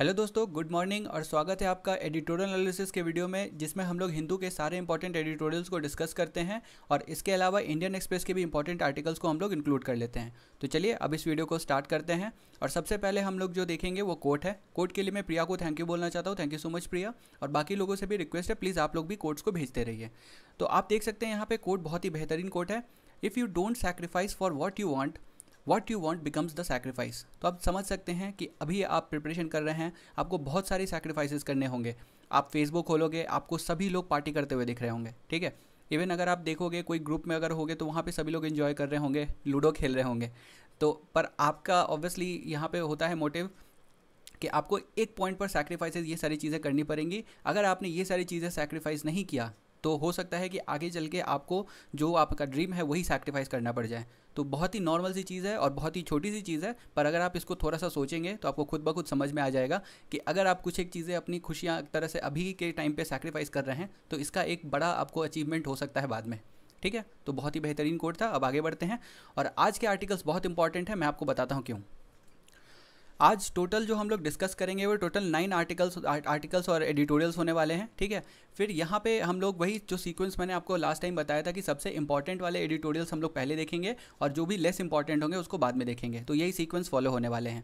hello दोस्तों good morning और स्वागत है आपका एडिटोरियल एनालिसिस के वीडियो में जिसमें हम लोग हिंदू के सारे इंपॉर्टेंट एडिटोरियल्स को डिस्कस करते हैं और इसके अलावा इंडियन एक्सप्रेस के भी इंपॉर्टेंट आर्टिकल्स को हम लोग इंक्लूड कर लेते हैं तो चलिए अब इस वीडियो को स्टार्ट करते हैं और सबसे पहले हम लोग जो देखेंगे वो कोर्ट है कोर्ट के लिए मैं प्रिया को थैंक यू बोलना चाहता हूँ thank you so much Priya और बाकी लोगों से भी रिक्वेस्ट है प्लीज़ आप लोग भी कोर्ट्स को भेजते रहिए तो आप देख सकते हैं यहाँ पर कोर्ट बहुत ही बेहतरीन कोर्ट है if you don't sacrifice for what you want what you want becomes the sacrifice तो आप समझ सकते हैं कि अभी आप प्रिपरेशन कर रहे हैं आपको बहुत सारे सेक्रीफाइस करने होंगे आप फेसबुक खोलोगे आपको सभी लोग पार्टी करते हुए दिख रहे होंगे ठीक है इवन अगर आप देखोगे कोई ग्रुप में अगर होगे तो वहाँ पे सभी लोग इन्जॉय कर रहे होंगे लूडो खेल रहे होंगे तो पर आपका ऑब्वियसली यहाँ पे होता है मोटिव कि आपको एक पॉइंट पर सैक्रिफाइसेस ये सारी चीज़ें करनी पड़ेंगी अगर आपने ये सारी चीज़ें सेक्रीफाइस नहीं किया तो हो सकता है कि आगे चल के आपको जो आपका ड्रीम है वही सैक्रिफाइस करना पड़ जाए तो बहुत ही नॉर्मल सी चीज़ है और बहुत ही छोटी सी चीज़ है पर अगर आप इसको थोड़ा सा सोचेंगे तो आपको खुद ब खुद समझ में आ जाएगा कि अगर आप कुछ एक चीज़ें अपनी खुशियाँ एक तरह से अभी के टाइम पर सैक्रीफाइस कर रहे हैं तो इसका एक बड़ा आपको अचीवमेंट हो सकता है बाद में ठीक है तो बहुत ही बेहतरीन कोड था अब आगे बढ़ते हैं और आज के आर्टिकल्स बहुत इंपॉर्टेंट है मैं आपको बताता हूँ क्यों आज टोटल जो हम लोग डिस्कस करेंगे वो टोटल नाइन आर्टिकल्स आर्टिकल्स और एडिटोरियल्स होने वाले हैं ठीक है फिर यहाँ पे हम लोग वही जो सीक्वेंस मैंने आपको लास्ट टाइम बताया था कि सबसे इंपॉर्टेंट वाले एडिटोरियल्स हम लोग पहले देखेंगे और जो भी लेस इंपॉर्टेंट होंगे उसको बाद में देखेंगे तो यही सीक्वेंस फॉलो होने वाले हैं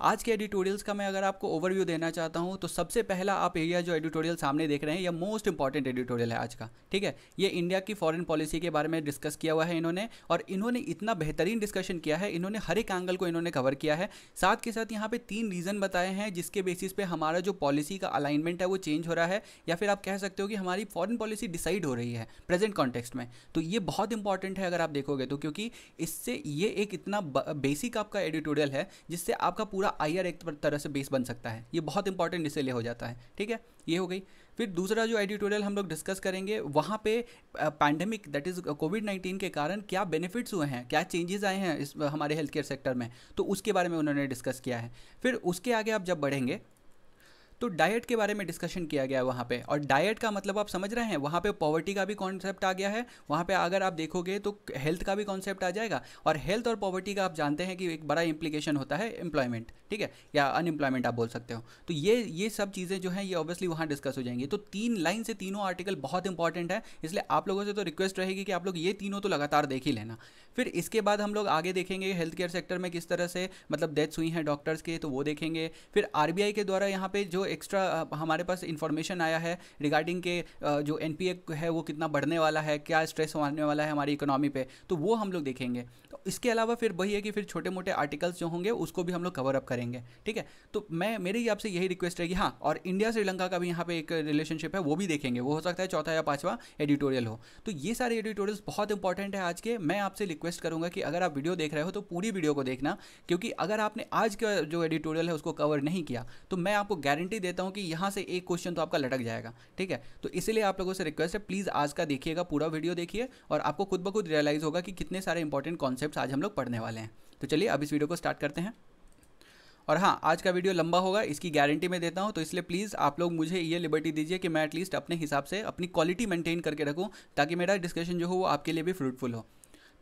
आज के एडिटोरियल्स का मैं अगर आपको ओवरव्यू देना चाहता हूँ तो सबसे पहला आप एरिया जो एडिटोरियल सामने देख रहे हैं यह मोस्ट इंपॉर्टेंट एडिटोरियल है आज का ठीक है ये इंडिया की फॉरन पॉलिसी के बारे में डिस्कस किया हुआ है इन्होंने और इन्होंने इतना बेहतरीन डिस्कशन किया है इन्होंने हर एक एंगल को इन्होंने कवर किया है साथ के साथ यहाँ पर तीन रीज़न बताए हैं जिसके बेसिस पर हमारा जो पॉलिसी का अलाइनमेंट है वो चेंज हो रहा है या फिर आप कह सकते हो कि हमारी फॉरन पॉलिसी डिसाइड हो रही है प्रेजेंट कॉन्टेक्स्ट में तो ये बहुत इंपॉर्टेंट है अगर आप देखोगे तो क्योंकि इससे ये एक इतना बेसिक आपका एडिटोरियल है जिससे आपका पूरा पूरा आई एक तरह से बेस बन सकता है ये बहुत इंपॉर्टेंट इसलिए हो जाता है ठीक है ये हो गई फिर दूसरा जो एडिटोरियल हम लोग डिस्कस करेंगे वहाँ पे pandemic that is COVID nineteen के कारण क्या बेनिफिट्स हुए हैं क्या चेंजेस आए हैं इस हमारे हेल्थ केयर सेक्टर में तो उसके बारे में उन्होंने डिस्कस किया है फिर उसके आगे आप जब बढ़ेंगे तो डाइट के बारे में डिस्कशन किया गया है वहाँ पे और डाइट का मतलब आप समझ रहे हैं वहाँ पे पॉवर्टी का भी कॉन्सेप्ट आ गया है वहाँ पे अगर आप देखोगे तो हेल्थ का भी कॉन्सेप्ट आ जाएगा और हेल्थ और पॉवर्टी का आप जानते हैं कि एक बड़ा इम्प्लीकेशन होता है एम्प्लॉयमेंट ठीक है या अनएम्प्लॉयमेंट आप बोल सकते हो तो ये ये सब चीज़ें जो हैं ये ऑब्वियसली वहाँ डिस्कस हो जाएंगी तो तीन लाइन से तीनों आर्टिकल बहुत इंपॉर्टेंट है इसलिए आप लोगों से तो रिक्वेस्ट रहेगी कि आप लोग ये तीनों तो लगातार देख ही लेना फिर इसके बाद हम लोग आगे देखेंगे हेल्थ केयर सेक्टर में किस तरह से मतलब डेथ्स हुई हैं डॉक्टर्स के तो वो देखेंगे फिर आरबीआई के द्वारा यहाँ पे जो एक्स्ट्रा हमारे पास इंफॉर्मेशन आया है रिगार्डिंग के जो एन है वो कितना बढ़ने वाला है क्या स्ट्रेस होने वाला है हमारी इकोनॉमी पे तो वो हम लोग देखेंगे तो इसके अलावा फिर वही है कि फिर छोटे मोटे आर्टिकल्स जो होंगे उसको भी हम लोग कवर अप करेंगे ठीक है तो मैं मेरी आपसे यही रिक्वेस्ट है कि हाँ और इंडिया श्रीलंका का भी यहाँ पे एक रिलेशनशिप है वो भी देखेंगे वो हो सकता है चौथा या पाँचवा एडिटोरियल हो तो ये सारे एडिटोरियल्स बहुत इंपॉर्टेंट है आज के मैं आपसे रिक्वेस्ट करूँगा कि अगर आप वीडियो देख रहे हो तो पूरी वीडियो को देखना क्योंकि अगर आपने आज का जो एडिटोरियल है उसको कवर नहीं किया तो मैं आपको गारंटी देता हूँ कि यहाँ से एक क्वेश्चन तो आपका लटक जाएगा ठीक है तो इसीलिए आप लोगों से रिक्वेस्ट है प्लीज़ आज का देखिएगा पूरा वीडियो देखिए और आपको खुद ब खुद रियलाइज़ होगा कि कितने सारे इंपॉर्टेंट कॉन्सेप्ट आज हम लोग पढ़ने वाले हैं तो चलिए अब इस वीडियो को स्टार्ट करते हैं और हाँ आज का वीडियो लंबा होगा इसकी गारंटी मैं देता हूँ तो इसलिए प्लीज़ आप लोग मुझे ये लिबर्टी दीजिए कि मैं एटलीस्ट अपने हिसाब से अपनी क्वालिटी मेंटेन करके रखूँ ताकि मेरा डिस्कशन जो हो वो आपके लिए भी फ्रूटफुल हो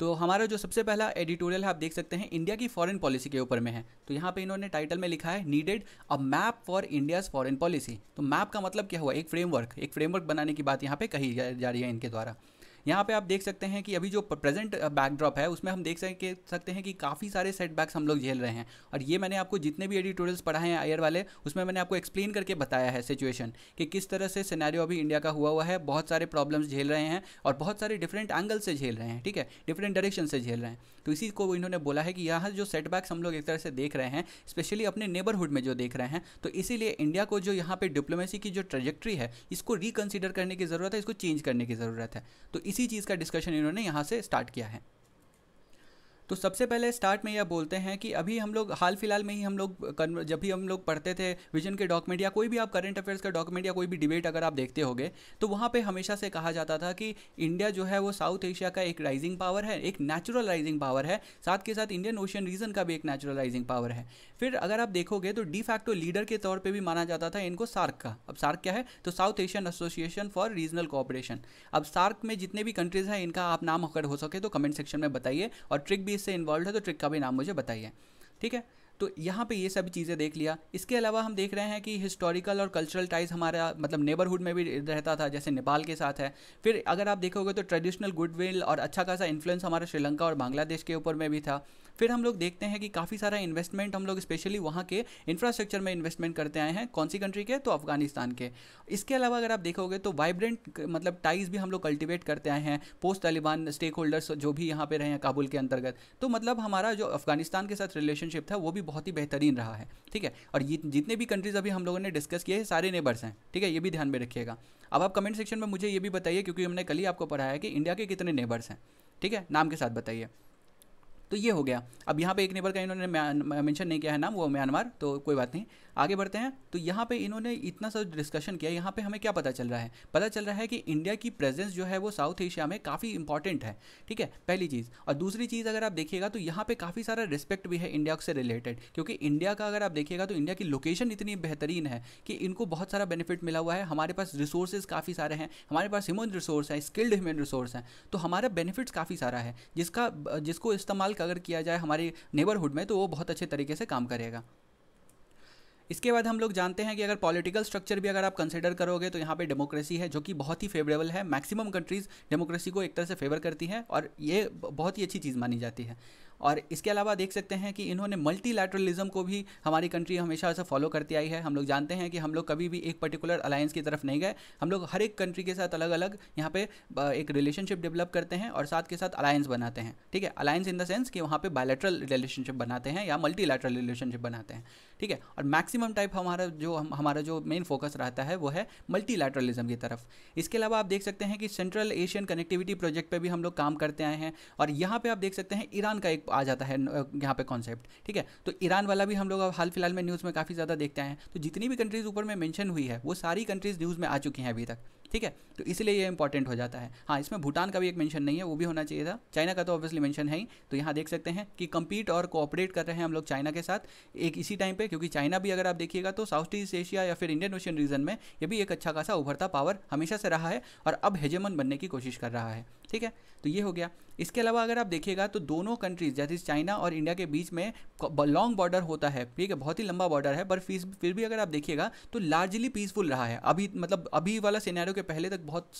तो हमारा जो सबसे पहला एडिटोरियल है आप देख सकते हैं इंडिया की फॉरेन पॉलिसी के ऊपर में है तो यहाँ पे इन्होंने टाइटल में लिखा है needed a map for India's foreign policy तो मैप का मतलब क्या हुआ एक फ्रेमवर्क एक फ्रेमवर्क बनाने की बात यहाँ पे कही जा रही है इनके द्वारा यहाँ पे आप देख सकते हैं कि अभी जो प्रेजेंट बैकड्रॉप है उसमें हम देख सकते हैं कि काफ़ी सारे सेटबैक्स हम लोग झेल रहे हैं और ये मैंने आपको जितने भी एडिटोरियल्स पढ़ाए हैं आयर वाले उसमें मैंने आपको एक्सप्लेन करके बताया है सिचुएशन कि किस तरह से सिनेरियो अभी इंडिया का हुआ हुआ है बहुत सारे प्रॉब्लम्स झेल रहे हैं और बहुत सारे डिफरेंट एंगल से झेल रहे हैं ठीक है डिफरेंट डायरेक्शन से झेल रहे हैं तो इसी को इन्होंने बोला है कि यहाँ जो सेटबैक्स हम लोग एक तरह से देख रहे हैं स्पेशली अपने नेबरहुड में जो देख रहे हैं तो इसीलिए इंडिया को जो यहाँ पे डिप्लोमेसी की जो ट्रेजेक्ट्री है इसको रिकन्सिडर करने की ज़रूरत है इसको चेंज करने की ज़रूरत है तो इसी चीज़ का डिस्कशन इन्होंने यहाँ से स्टार्ट किया है तो सबसे पहले स्टार्ट में यह बोलते हैं कि अभी हम लोग हाल फिलहाल में ही हम लोग जब भी हम लोग पढ़ते थे विजन के डॉक्यूमेंट या कोई भी आप करंट अफेयर्स का डॉक्यूमेंट या कोई भी डिबेट अगर आप देखते होगे तो वहाँ पर हमेशा से कहा जाता था कि इंडिया जो है वो साउथ एशिया का एक राइजिंग पावर है एक नेचुरल राइजिंग पावर है साथ के साथ इंडियन ओशियन रीजन का भी एक नेचुरल राइजिंग पावर है फिर अगर आप देखोगे तो डी फैक्टो लीडर के तौर पर भी माना जाता था इनको सार्क का अब सार्क क्या है तो South Asian Association for Regional Cooperation अब सार्क में जितने भी कंट्रीज हैं इनका आप नाम अगर हो सके तो कमेंट सेक्शन में बताइए और ट्रिक भी इससे इन्वॉल्व है तो ट्रिक का भी नाम मुझे बताइए ठीक है तो यहाँ पे ये सभी चीज़ें देख लिया इसके अलावा हम देख रहे हैं कि हिस्टोरिकल और कल्चरल टाइज हमारा मतलब नेबरहुड में भी रहता था जैसे नेपाल के साथ है फिर अगर आप देखोगे तो ट्रेडिशनल गुडविल और अच्छा खासा इन्फ्लुएंस हमारा श्रीलंका और बांग्लादेश के ऊपर में भी था फिर हम लोग देखते हैं कि काफ़ी सारा इन्वेस्टमेंट हम लोग स्पेशली वहाँ के इंफ्रास्ट्रक्चर में इन्वेस्टमेंट करते आए हैं कौन सी कंट्री के तो अफगानिस्तान के इसके अलावा अगर आप देखोगे तो वाइब्रेंट मतलब टाइज भी हम लोग कल्टिवेट करते आए हैं पोस्ट तालिबान स्टेक होल्डर्स जो भी यहाँ पे रहे हैं काबुल के अंतर्गत तो मतलब हमारा जो अफगानिस्तान के साथ रिलेशनशिप था वो भी बहुत ही बेहतरीन रहा है ठीक है और ये जितने भी कंट्रीज़ अभी हम लोगों ने डिस्कस किए हैं सारे नेबर्स हैं ठीक है ये भी ध्यान में रखिएगा अब आप कमेंट सेक्शन में मुझे ये भी बताइए क्योंकि हमने कल ही आपको पढ़ाया है कि इंडिया के कितने नेबर्स हैं ठीक है नाम के साथ बताइए तो ये हो गया अब यहाँ पे एक नेबर का इन्होंने मेंशन नहीं किया है नाम वो म्यांमार तो कोई बात नहीं आगे बढ़ते हैं तो यहाँ पे इन्होंने इतना सा डिस्कशन किया यहाँ पे हमें क्या पता चल रहा है पता चल रहा है कि इंडिया की प्रेजेंस जो है वो साउथ एशिया में काफ़ी इंपॉर्टेंट है ठीक है पहली चीज़ और दूसरी चीज़ अगर आप देखिएगा तो यहाँ पे काफ़ी सारा रिस्पेक्ट भी है इंडिया से रिलेटेड क्योंकि इंडिया का अगर आप देखिएगा तो इंडिया की लोकेशन इतनी बेहतरीन है कि इनको बहुत सारा बेनिफिट मिला हुआ है हमारे पास रिसोर्सेज काफ़ी सारे हैं हमारे पास ह्यूमन रिसोर्स है स्किल्ड ह्यूमन रिसोर्स हैं तो हमारा बेनिफिट्स काफ़ी सारा है जिसका जिसको इस्तेमाल अगर किया जाए हमारे नेबरहुड में तो वो बहुत अच्छे तरीके से काम करेगा इसके बाद हम लोग जानते हैं कि अगर पॉलिटिकल स्ट्रक्चर भी अगर आप कंसिडर करोगे तो यहाँ पे डेमोक्रेसी है जो कि बहुत ही फेवरेबल है मैक्सिमम कंट्रीज डेमोक्रेसी को एक तरह से फेवर करती हैं और ये बहुत ही अच्छी चीज़ मानी जाती है और इसके अलावा देख सकते हैं कि इन्होंने मल्टीलैटरलिज्म को भी हमारी कंट्री हमेशा से फॉलो करती आई है हम लोग जानते हैं कि हम लोग कभी भी एक पर्टिकुलर अलायंस की तरफ नहीं गए हम लोग हर एक कंट्री के साथ अलग अलग यहाँ पे एक रिलेशनशिप डेवलप करते हैं और साथ के साथ अलायंस बनाते हैं ठीक है अलायंस इन द सेंस कि वहाँ पर बायोलेटरल रिलेशनशिप बनाते हैं या मल्टीलैटरल रिलेशनशिप बनाते हैं ठीक है और मैक्सिमम टाइप हमारा जो हमारा जो मेन फोकस रहता है वो है मल्टीलैटरलिज्म की तरफ इसके अलावा आप देख सकते हैं कि सेंट्रल एशियन कनेक्टिविटी प्रोजेक्ट पर भी हम लोग काम करते आए हैं और यहाँ पर आप देख सकते हैं ईरान का एक आ जाता है यहाँ पे कॉन्सेप्ट ठीक है तो ईरान वाला भी हम लोग अब हाल फिलहाल में न्यूज़ में काफ़ी ज़्यादा देखते हैं तो जितनी भी कंट्रीज़ ऊपर में मैंशन हुई है वो सारी कंट्रीज़ न्यूज़ में आ चुकी हैं अभी तक ठीक है तो इसलिए ये इंपॉर्टेंट हो जाता है हाँ इसमें भूटान का भी एक मेंशन नहीं है वो भी होना चाहिए था चाइना का तो ऑब्वियसली मेंशन है ही तो यहाँ देख सकते हैं कि कंपीट और कोऑपरेट कर रहे हैं हम लोग चाइना के साथ एक इसी टाइम पर क्योंकि चाइना भी अगर आप देखिएगा तो साउथ ईस्ट एशिया या फिर इंडियन ओशियन रीजन में ये भी एक अच्छा खासा उभरता पावर हमेशा से रहा है और अब हेजेमन बनने की कोशिश कर रहा है ठीक है तो ये हो गया इसके अलावा अगर आप देखिएगा तो दोनों कंट्रीज़ जैसे चाइना और इंडिया के बीच में लॉन्ग बॉर्डर होता है ठीक है बहुत ही लंबा बॉर्डर है पर फिर भी अगर आप देखिएगा तो लार्जली पीसफुल रहा है अभी मतलब अभी वाला सीनारियो के पहले तक बहुत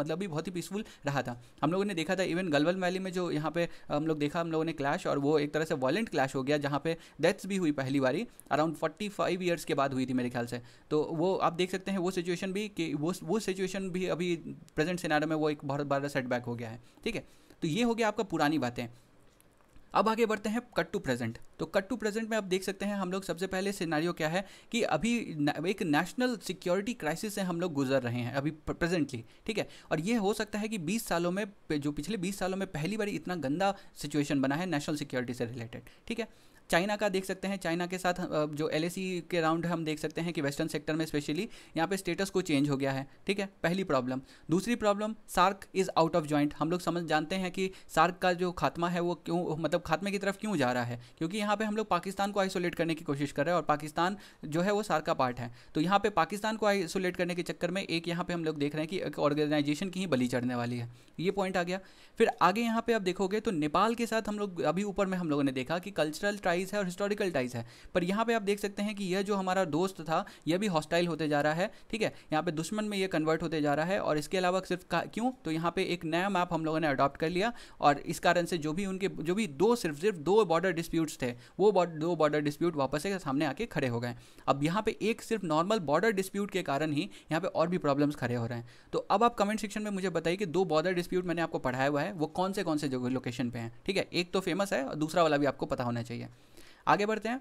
मतलब भी बहुत ही पीसफुल रहा था हम लोगों ने देखा था इवन गलवल वैली में जो यहाँ पे हम लोग देखा हम लोगों ने क्लैश और वो एक तरह से वॉलेंट क्लैश हो गया जहाँ पे डेथ्स भी हुई पहली बारी अराउंड फोर्टी फाइव ईयर्स के बाद हुई थी मेरे ख्याल से तो वो आप देख सकते हैं वो सिचुएशन भी कि वो वो सिचुएशन भी अभी प्रेजेंट सिनारे में वो एक बहुत बड़ा सेटबैक हो गया है ठीक है तो ये हो गया आपका पुरानी बातें अब आगे बढ़ते हैं कट टू प्रेजेंट तो कट टू प्रेजेंट में आप देख सकते हैं हम लोग सबसे पहले सिनारियो क्या है कि अभी एक नेशनल सिक्योरिटी क्राइसिस से हम लोग गुजर रहे हैं अभी प्रेजेंटली ठीक है और ये हो सकता है कि 20 सालों में जो पिछले 20 सालों में पहली बार इतना गंदा सिचुएशन बना है नेशनल सिक्योरिटी से रिलेटेड ठीक है चाइना का देख सकते हैं चाइना के साथ जो एल के राउंड हम देख सकते हैं कि वेस्टर्न सेक्टर में स्पेशली यहाँ पे स्टेटस को चेंज हो गया है ठीक है पहली प्रॉब्लम दूसरी problem SAARC is out of joint हम लोग समझ जानते हैं कि सार्क का जो खात्मा है वो क्यों मतलब खात्मे की तरफ क्यों जा रहा है क्योंकि यहाँ पर हम लोग पाकिस्तान को आइसोलेट करने की कोशिश कर रहे हैं और पाकिस्तान जो है वो सार्क का पार्ट है तो यहाँ पर पाकिस्तान को आइसोलेट करने के चक्कर में एक यहाँ पर हम लोग देख रहे हैं कि एक ऑर्गेनाइजेशन की ही बली चढ़ने वाली है ये पॉइंट आ गया फिर आगे यहाँ पर आप देखोगे तो नेपाल के साथ हम लोग अभी ऊपर में हम लोगों ने देखा कि कल्चरल ट्राइव टाइज है और हिस्टोरिकल टाइज है पर यहाँ पे आप देख सकते हैं कि यह जो हमारा दोस्त था यह भी हॉस्टाइल होते जा रहा है ठीक है यहाँ पे दुश्मन में यह कन्वर्ट होते जा रहा है और इसके अलावा सिर्फ क्यों तो यहाँ पे एक नया मैप हम लोगों ने अडॉप्ट कर लिया और इस कारण से जो भी उनके जो भी दो सिर्फ सिर्फ दो बॉर्डर डिस्प्यूट्स थे वो दो बॉर्डर डिस्प्यूट वापस से सामने आके खड़े हो गए अब यहाँ पे एक सिर्फ नॉर्मल बॉर्डर डिस्प्यूट के कारण ही यहाँ पे और भी प्रॉब्लम्स खड़े हो रहे हैं तो अब आप कमेंट सेक्शन में मुझे बताइए कि दो बॉर्डर डिस्प्यूट मैंने आपको पढ़ाया हुआ है वो कौन से कौन से लोकेशन पे हैं ठीक है एक तो फेमस है और दूसरा वाला भी आपको पता होना चाहिए आगे बढ़ते हैं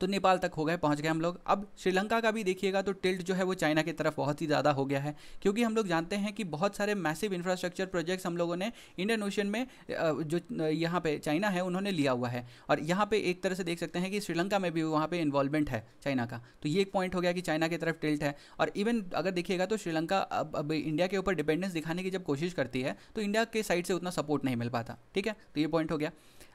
तो नेपाल तक हो गए पहुंच गए हम लोग अब श्रीलंका का भी देखिएगा तो टिल्ट जो है वो चाइना की तरफ बहुत ही ज़्यादा हो गया है क्योंकि हम लोग जानते हैं कि बहुत सारे मैसिव इंफ्रास्ट्रक्चर प्रोजेक्ट्स हम लोगों ने इंडियन ओशन में जो यहाँ पे चाइना है उन्होंने लिया हुआ है और यहाँ पे एक तरह से देख सकते हैं कि श्रीलंका में भी वहाँ पर इन्वॉल्वमेंट है चाइना का तो ये एक पॉइंट हो गया कि चाइना की तरफ टिल्ट है और इवन अगर देखिएगा तो श्रीलंका अब, अब इंडिया के ऊपर डिपेंडेंस दिखाने की जब कोशिश करती है तो इंडिया के साइड से उतना सपोर्ट नहीं मिल पाता ठीक है तो ये पॉइंट हो गया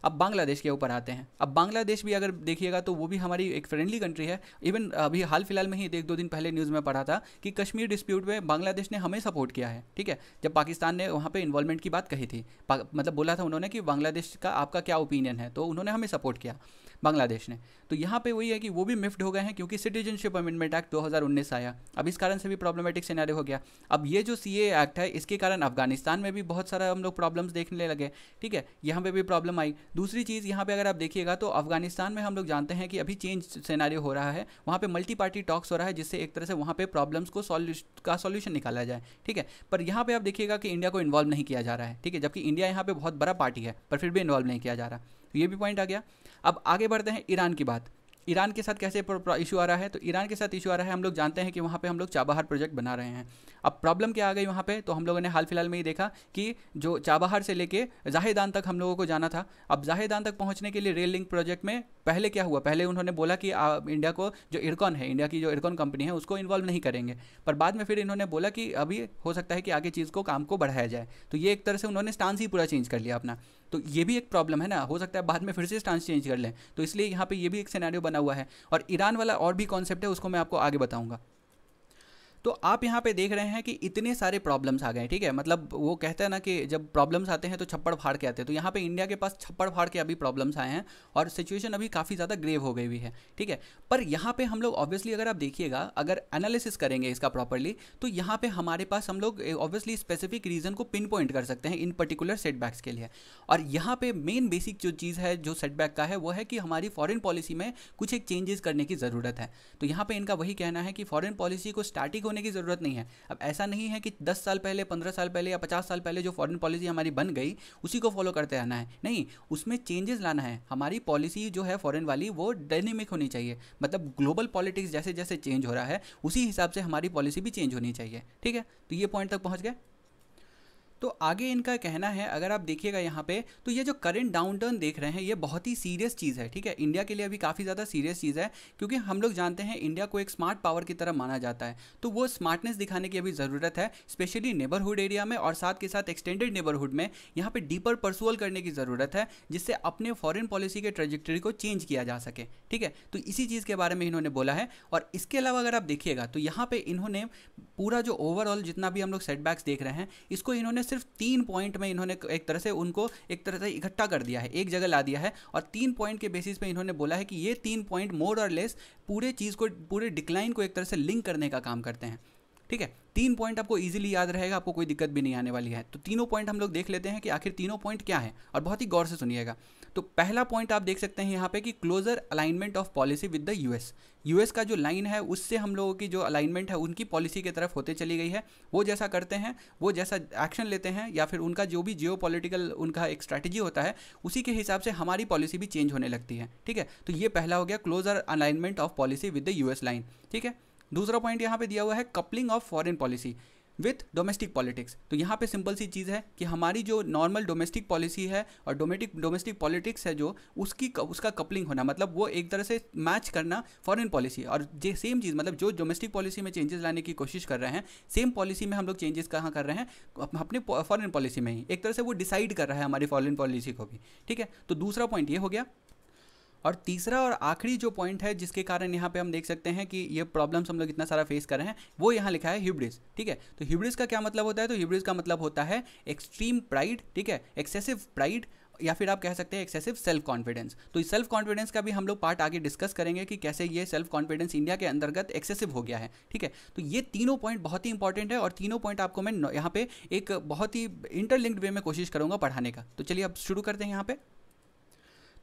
अब बांग्लादेश के ऊपर आते हैं अब बांग्लादेश भी अगर देखिएगा तो वो भी हमारी एक फ्रेंडली कंट्री है इवन अभी हाल फिलहाल में ही एक दो दिन पहले न्यूज़ में पढ़ा था कि कश्मीर डिस्प्यूट में बांग्लादेश ने हमें सपोर्ट किया है ठीक है जब पाकिस्तान ने वहाँ पर इन्वॉल्वमेंट की बात कही थी मतलब बोला था उन्होंने कि बांग्लादेश का आपका क्या ओपिनियन है तो उन्होंने हमें सपोर्ट किया बांग्लादेश ने तो यहाँ पे वही है कि वो भी मिफ्ट हो गए हैं क्योंकि सिटीजनशिप अमेंडमेंट एक्ट 2019 आया अब इस कारण से भी प्रॉब्लमेटिक सिनेरियो हो गया अब ये जो सी एक्ट है इसके कारण अफगानिस्तान में भी बहुत सारा हम लोग प्रॉब्लम्स देखने लगे ठीक है यहाँ पर भी प्रॉब्लम आई दूसरी चीज़ यहाँ पर अगर आप देखिएगा तो अफगानिस्तान में हम लोग जानते हैं कि अभी चेंज सिनेरियो हो रहा है वहाँ पर मल्टी पार्टी टॉक्स हो रहा है जिससे एक तरह से वहाँ पर प्रॉब्लम्स को सॉल्यूशन का सोल्यूशन निकाला जाए ठीक है पर यहाँ पर आप देखिएगा कि इंडिया को इन्वॉल्व नहीं किया जा रहा है ठीक है जबकि इंडिया यहाँ पर बहुत बड़ा पार्टी है पर फिर भी इन्वॉल्व नहीं किया जा रहा तो ये भी पॉइंट आ गया अब आगे बढ़ते हैं ईरान की बात ईरान के साथ कैसे इशू आ रहा है तो ईरान के साथ इशू आ रहा है हम लोग जानते हैं कि वहाँ पे हम लोग चाबहार प्रोजेक्ट बना रहे हैं अब प्रॉब्लम क्या आ गई वहाँ पे तो हम लोगों ने हाल फिलहाल में ही देखा कि जो चाबहार से लेके जाहेदान तक हम लोगों को जाना था अब जाहेदान तक पहुँचने के लिए रेल लिंक प्रोजेक्ट में पहले क्या हुआ पहले उन्होंने बोला कि आ, इंडिया को जो इरकॉन है इंडिया की जो इरकॉन कंपनी है उसको इन्वॉल्व नहीं करेंगे पर बाद में फिर इन्होंने बोला कि अभी हो सकता है कि आगे चीज़ को काम को बढ़ाया जाए तो ये एक तरह से उन्होंने स्टांस ही पूरा चेंज कर लिया अपना तो ये भी एक प्रॉब्लम है ना हो सकता है बाद में फिर से स्टांस चेंज कर लें तो इसलिए यहाँ पर ये भी एक सिनेरियो बना हुआ है और ईरान वाला और भी कॉन्सेप्ट है उसको मैं आपको आगे बताऊँगा तो आप यहाँ पे देख रहे हैं कि इतने सारे प्रॉब्लम्स आ गए ठीक है मतलब वो कहते हैं ना कि जब प्रॉब्लम्स आते हैं तो छप्पड़ फाड़ के आते हैं तो यहाँ पे इंडिया के पास छप्पड़ फाड़ के अभी प्रॉब्लम्स आए हैं और सिचुएशन अभी काफ़ी ज़्यादा ग्रेव हो गई हुई है ठीक है पर यहाँ पे हम लोग ऑब्वियसली अगर आप देखिएगा अगर एनालिसिस करेंगे इसका प्रॉपरली तो यहाँ पर हमारे पास हम लोग ऑब्वियसली स्पेसिफिक रीज़न को पिन पॉइंट कर सकते हैं इन पर्टिकुलर सेटबैक्स के लिए और यहाँ पर मेन बेसिक जो चीज़ है जो सेटबैक का है वो है कि हमारी फॉरन पॉलिसी में कुछ एक चेंजेस करने की ज़रूरत है तो यहाँ पर इनका वही कहना है कि फॉरन पॉलिसी को स्टार्टिंग होने की ज़रूरत नहीं है अब ऐसा नहीं है कि दस साल पहले पंद्रह साल पहले या पचास साल पहले जो फॉरन पॉलिसी हमारी बन गई उसी को फॉलो करते रहना है नहीं उसमें चेंजेस लाना है हमारी पॉलिसी जो है फॉरन वाली वो डायनेमिक होनी चाहिए मतलब ग्लोबल पॉलिटिक्स जैसे जैसे चेंज हो रहा है उसी हिसाब से हमारी पॉलिसी भी चेंज होनी चाहिए ठीक है तो ये पॉइंट तक पहुँच गए तो आगे इनका कहना है अगर आप देखिएगा यहाँ पे तो ये जो करंट डाउन टर्न देख रहे हैं ये बहुत ही सीरियस चीज़ है ठीक है इंडिया के लिए अभी काफ़ी ज़्यादा सीरियस चीज़ है क्योंकि हम लोग जानते हैं इंडिया को एक स्मार्ट पावर की तरह माना जाता है तो वो स्मार्टनेस दिखाने की अभी ज़रूरत है स्पेशली नेबरहुड एरिया में और साथ के साथ एक्सटेंडेड नेबरहुड में यहाँ पर डीपर परसुअल करने की ज़रूरत है जिससे अपने फॉरन पॉलिसी के ट्रेजेक्टरी को चेंज किया जा सके ठीक है तो इसी चीज़ के बारे में इन्होंने बोला है और इसके अलावा अगर आप देखिएगा तो यहाँ पर इन्होंने पूरा जो ओवरऑल जितना भी हम लोग सेटबैक्स देख रहे हैं इसको इन्होंने सिर्फ तीन पॉइंट में इन्होंने एक तरह से उनको एक तरह से इकट्ठा कर दिया है एक जगह ला दिया है और तीन पॉइंट के बेसिस पे इन्होंने बोला है कि ये तीन पॉइंट मोर और लेस पूरे चीज़ को पूरे डिक्लाइन को एक तरह से लिंक करने का काम करते हैं ठीक है तीन पॉइंट आपको ईजिली याद रहेगा आपको कोई दिक्कत भी नहीं आने वाली है तो तीनों पॉइंट हम लोग देख लेते हैं कि आखिर तीनों पॉइंट क्या है और बहुत ही गौर से सुनिएगा तो पहला पॉइंट आप देख सकते हैं यहाँ पे कि closer alignment of policy with the US US का जो लाइन है उससे हम लोगों की जो अलाइनमेंट है उनकी पॉलिसी की तरफ होते चली गई है वो जैसा करते हैं वो जैसा एक्शन लेते हैं या फिर उनका जो भी जियो उनका एक स्ट्रैटेजी होता है उसी के हिसाब से हमारी पॉलिसी भी चेंज होने लगती है ठीक है तो ये पहला हो गया closer alignment of policy with the US line ठीक है दूसरा पॉइंट यहाँ पे दिया हुआ है coupling of foreign policy with domestic politics तो यहाँ पे सिंपल सी चीज़ है कि हमारी जो नॉर्मल डोमेस्टिक पॉलिसी है और डोमेटिक डोमेस्टिक पॉलिटिक्स है जो उसकी उसका कपलिंग होना मतलब वो एक तरह से मैच करना फॉरेन पॉलिसी और जे सेम चीज़ मतलब जो डोमेस्टिक पॉलिसी में चेंजेस लाने की कोशिश कर रहे हैं सेम पॉलिसी में हम लोग चेंजेस कहाँ कर रहे हैं अपने फॉरन पॉलिसी में ही एक तरह से वो डिसाइड कर रहा है हमारी फॉरन पॉलिसी को भी ठीक है तो दूसरा पॉइंट ये हो गया और तीसरा और आखिरी जो पॉइंट है जिसके कारण यहाँ पे हम देख सकते हैं कि ये प्रॉब्लम्स हम लोग इतना सारा फेस कर रहे हैं वो यहाँ लिखा है हिब्रिस ठीक है तो हिब्रिस का क्या मतलब होता है तो हिब्रिस का मतलब होता है एक्सट्रीम प्राइड ठीक है एक्सेसिव प्राइड या फिर आप कह सकते हैं एक्सेसिव सेल्फ कॉन्फिडेंस तो इस सेल्फ कॉन्फिडेंस का भी हम लोग पार्ट आगे डिस्कस करेंगे कि कैसे ये सेल्फ कॉन्फिडेंस इंडिया के अंतर्गत एक्सेसिव हो गया है ठीक है तो ये तीनों पॉइंट बहुत ही इंपॉर्टेंट है और तीनों पॉइंट आपको मैं यहाँ पे एक बहुत ही इंटरलिंक्ड वे में कोशिश करूँगा पढ़ाने का तो चलिए अब शुरू करते हैं यहाँ पर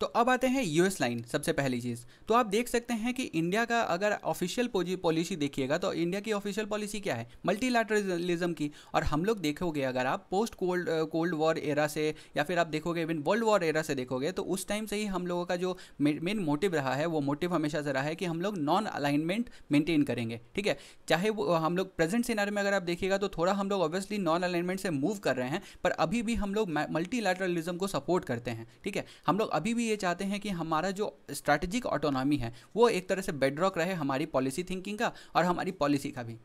तो अब आते हैं यूएस लाइन सबसे पहली चीज़ तो आप देख सकते हैं कि इंडिया का अगर ऑफिशियल पॉलिसी देखिएगा तो इंडिया की ऑफिशियल पॉलिसी क्या है मल्टीलैटरलिज्म की और हम लोग देखोगे अगर आप post cold cold war era से या फिर आप देखोगे इवन वर्ल्ड वॉर एरा से देखोगे तो उस टाइम से ही हम लोगों का जो मेन मोटिव रहा है वो मोटिव हमेशा से रहा है कि हम लोग नॉन अलाइनमेंट मेंटेन करेंगे ठीक है चाहे वो हम लोग प्रेजेंट सिनारे में अगर आप देखिएगा तो थोड़ा हम लोग ऑब्वियसली नॉन अलाइनमेंट से मूव कर रहे हैं पर अभी भी हम लोग मल्टीलैटरलिज्म को सपोर्ट करते हैं ठीक है हम लोग अभी भी भी ये चाहते हैं कि हमारा जो स्ट्रैटेजिक ऑटोनॉमी है वो एक तरह से बेडरॉक रहे हमारी पॉलिसी थिंकिंग का और हमारी पॉलिसी का भी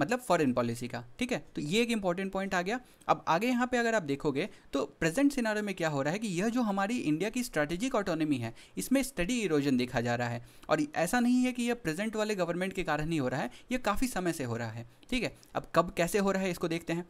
मतलब फॉरेन पॉलिसी का ठीक है तो ये एक इंपॉर्टेंट पॉइंट आ गया अब आगे यहाँ पे अगर आप देखोगे तो प्रेजेंट सिनारो में क्या हो रहा है कि यह जो हमारी इंडिया की स्ट्रैटेजिक ऑटोनॉमी है इसमें स्टडी इरोजन देखा जा रहा है और ऐसा नहीं है कि यह प्रेजेंट वाले गवर्नमेंट के कारण ही हो रहा है यह काफ़ी समय से हो रहा है ठीक है अब कब कैसे हो रहा है इसको देखते हैं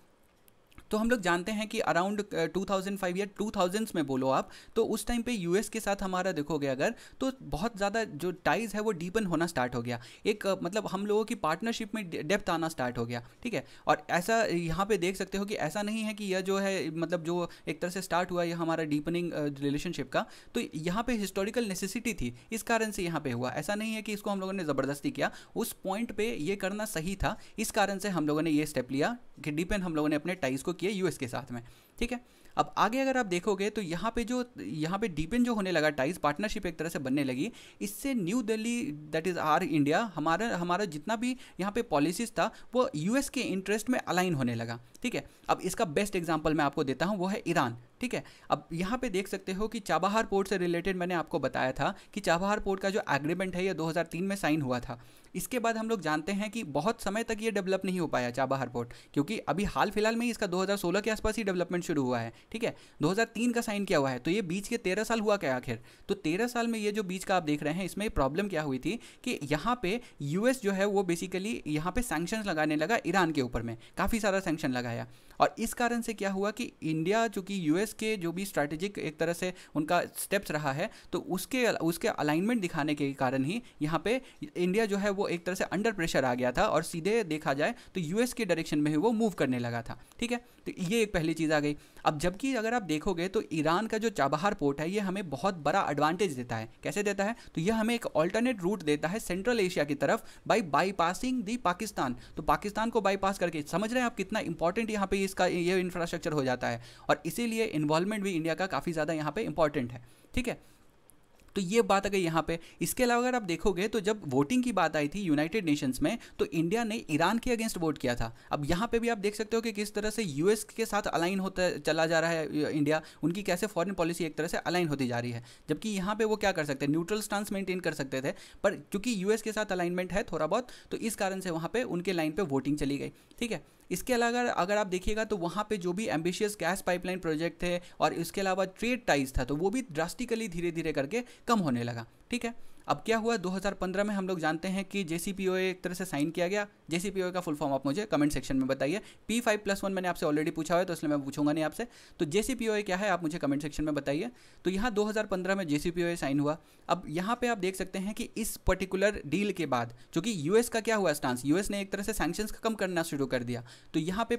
तो हम लोग जानते हैं कि अराउंड टू थाउजेंड फाइव या टू थाउजेंड्स में बोलो आप तो उस टाइम पे यूएस के साथ हमारा देखोगे अगर तो बहुत ज़्यादा जो टाइज है वो डीपन होना स्टार्ट हो गया एक uh, मतलब हम लोगों की पार्टनरशिप में डेप्थ आना स्टार्ट हो गया ठीक है और ऐसा यहाँ पे देख सकते हो कि ऐसा नहीं है कि यह जो है मतलब जो एक तरह से स्टार्ट हुआ यह हमारा डीपनिंग रिलेशनशिप uh, का तो यहाँ पर हिस्टोरिकल नेसेसिटी थी इस कारण से यहाँ पर हुआ ऐसा नहीं है कि इसको हम लोगों ने ज़बरदस्ती किया उस पॉइंट पर यह करना सही था इस कारण से हम लोगों ने ये स्टेप लिया कि डीपन हम लोगों ने अपने टाइज को किया यूएस के साथ में ठीक है अब आगे अगर आप देखोगे तो यहाँ पे जो यहाँ पे डिपेंड जो होने लगा टाइज पार्टनरशिप एक तरह से बनने लगी इससे New Delhi that is our India हमारा हमारा जितना भी यहाँ पे पॉलिसीज था वो यूएस के इंटरेस्ट में अलाइन होने लगा ठीक है अब इसका बेस्ट एग्जाम्पल मैं आपको देता हूँ वो है ईरान ठीक है अब यहाँ पे देख सकते हो कि चाबहार पोर्ट से रिलेटेड मैंने आपको बताया था कि चाबहार पोर्ट का जो एग्रीमेंट है ये 2003 में साइन हुआ था इसके बाद हम लोग जानते हैं कि बहुत समय तक ये डेवलप नहीं हो पाया चाबहार पोर्ट क्योंकि अभी हाल फिलहाल में ही इसका 2016 के आसपास ही डेवलपमेंट शुरू हुआ है ठीक है 2003 का साइन किया हुआ है तो ये बीच के तेरह साल हुआ क्या आखिर तो तेरह साल में ये जो बीच का आप देख रहे हैं इसमें प्रॉब्लम क्या हुई थी कि यहाँ पे यूएस जो है वो बेसिकली यहाँ पे सैक्शन लगाने लगा ईरान के ऊपर में काफ़ी सारा सैंक्शन लगाया और इस कारण से क्या हुआ कि इंडिया जो कि यूएस के जो भी स्ट्रैटेजिक एक तरह से उनका स्टेप्स रहा है तो उसके उसके अलाइनमेंट दिखाने के कारण ही यहाँ पे इंडिया जो है वो एक तरह से अंडर प्रेशर आ गया था और सीधे देखा जाए तो यूएस के डायरेक्शन में ही वो मूव करने लगा था ठीक है तो ये एक पहली चीज़ आ गई अब जबकि अगर आप देखोगे तो ईरान का जो चाबहार पोर्ट है ये हमें बहुत बड़ा एडवांटेज देता है कैसे देता है तो यह हमें एक ऑल्टरनेट रूट देता है सेंट्रल एशिया की तरफ बाई बाईपासिंग दी पाकिस्तान तो पाकिस्तान को बाईपास करके समझ रहे हैं आप कितना इंपॉर्टेंट यहाँ पे ये इसका ये इंफ्रास्ट्रक्चर हो जाता है और इसीलिए इन्वॉल्वमेंट भी इंडिया का काफ़ी ज़्यादा यहाँ पर इंपॉर्टेंट है ठीक है तो ये बात अगर यहाँ पे इसके अलावा अगर आप देखोगे तो जब वोटिंग की बात आई थी यूनाइटेड नेशंस में तो इंडिया ने ईरान के अगेंस्ट वोट किया था अब यहाँ पे भी आप देख सकते हो कि किस तरह से यूएस के साथ अलाइन होता चला जा रहा है इंडिया उनकी कैसे फॉरेन पॉलिसी एक तरह से अलाइन होती जा रही है जबकि यहाँ पर वो क्या कर सकते हैं न्यूट्रल स्टांस मेंटेन कर सकते थे पर चूंकि यूएस के साथ अलाइनमेंट है थोड़ा बहुत तो इस कारण से वहाँ पर उनके लाइन पर वोटिंग चली गई ठीक है इसके अलावा अगर आप देखिएगा तो वहाँ पे जो भी एम्बिशियस गैस पाइपलाइन प्रोजेक्ट थे और इसके अलावा ट्रेड टाइज था तो वो भी ड्रास्टिकली धीरे धीरे करके कम होने लगा ठीक है अब क्या हुआ 2015 में हम लोग जानते हैं कि जे एक तरह से साइन किया गया जे का फुल फॉर्म आप मुझे कमेंट सेक्शन में बताइए पी फाइव प्लस वन मैंने आपसे ऑलरेडी पूछा हुआ है तो इसलिए मैं पूछूंगा नहीं आपसे तो जे क्या है आप मुझे कमेंट सेक्शन में बताइए तो यहाँ 2015 में जे साइन हुआ अब यहाँ पर आप देख सकते हैं कि इस पर्टिकुलर डील के बाद चूंकि यूएस का क्या हुआ स्टांस यूएस ने एक तरह से सैक्शन कम करना शुरू कर दिया तो यहाँ पे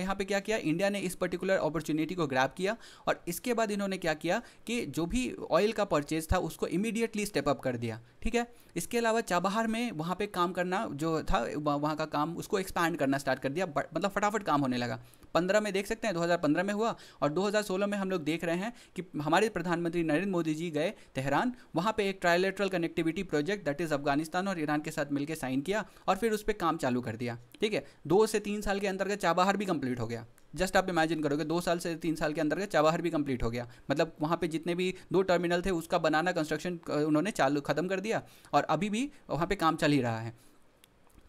यहाँ पे क्या किया इंडिया ने इस पर्टिकुलर अपॉर्चुनिटी को ग्रैप किया और इसके बाद इन्होंने क्या किया कि जो भी ऑयल का परचेज था उसको इमीडिएटली स्टेप अप कर दिया दिया ठीक है इसके अलावा चाबहार में वहाँ पे काम करना जो था वहाँ का काम उसको एक्सपैंड करना स्टार्ट कर दिया मतलब फटाफट काम होने लगा 2015 में देख सकते हैं 2015 में हुआ और 2016 में हम लोग देख रहे हैं कि हमारे प्रधानमंत्री नरेंद्र मोदी जी गए तेहरान वहाँ पे एक trilateral connectivity project that is Afghanistan और ईरान के साथ मिलकर साइन किया और फिर उस पर काम चालू कर दिया ठीक है दो से तीन साल के अंतर्गत चाबाहर भी कंप्लीट हो गया जस्ट आप इमेजिन करोगे दो साल से तीन साल के अंदर का चाबाहर भी कंप्लीट हो गया मतलब वहाँ पे जितने भी दो टर्मिनल थे उसका बनाना कंस्ट्रक्शन उन्होंने चालू खत्म कर दिया और अभी भी वहाँ पे काम चल ही रहा है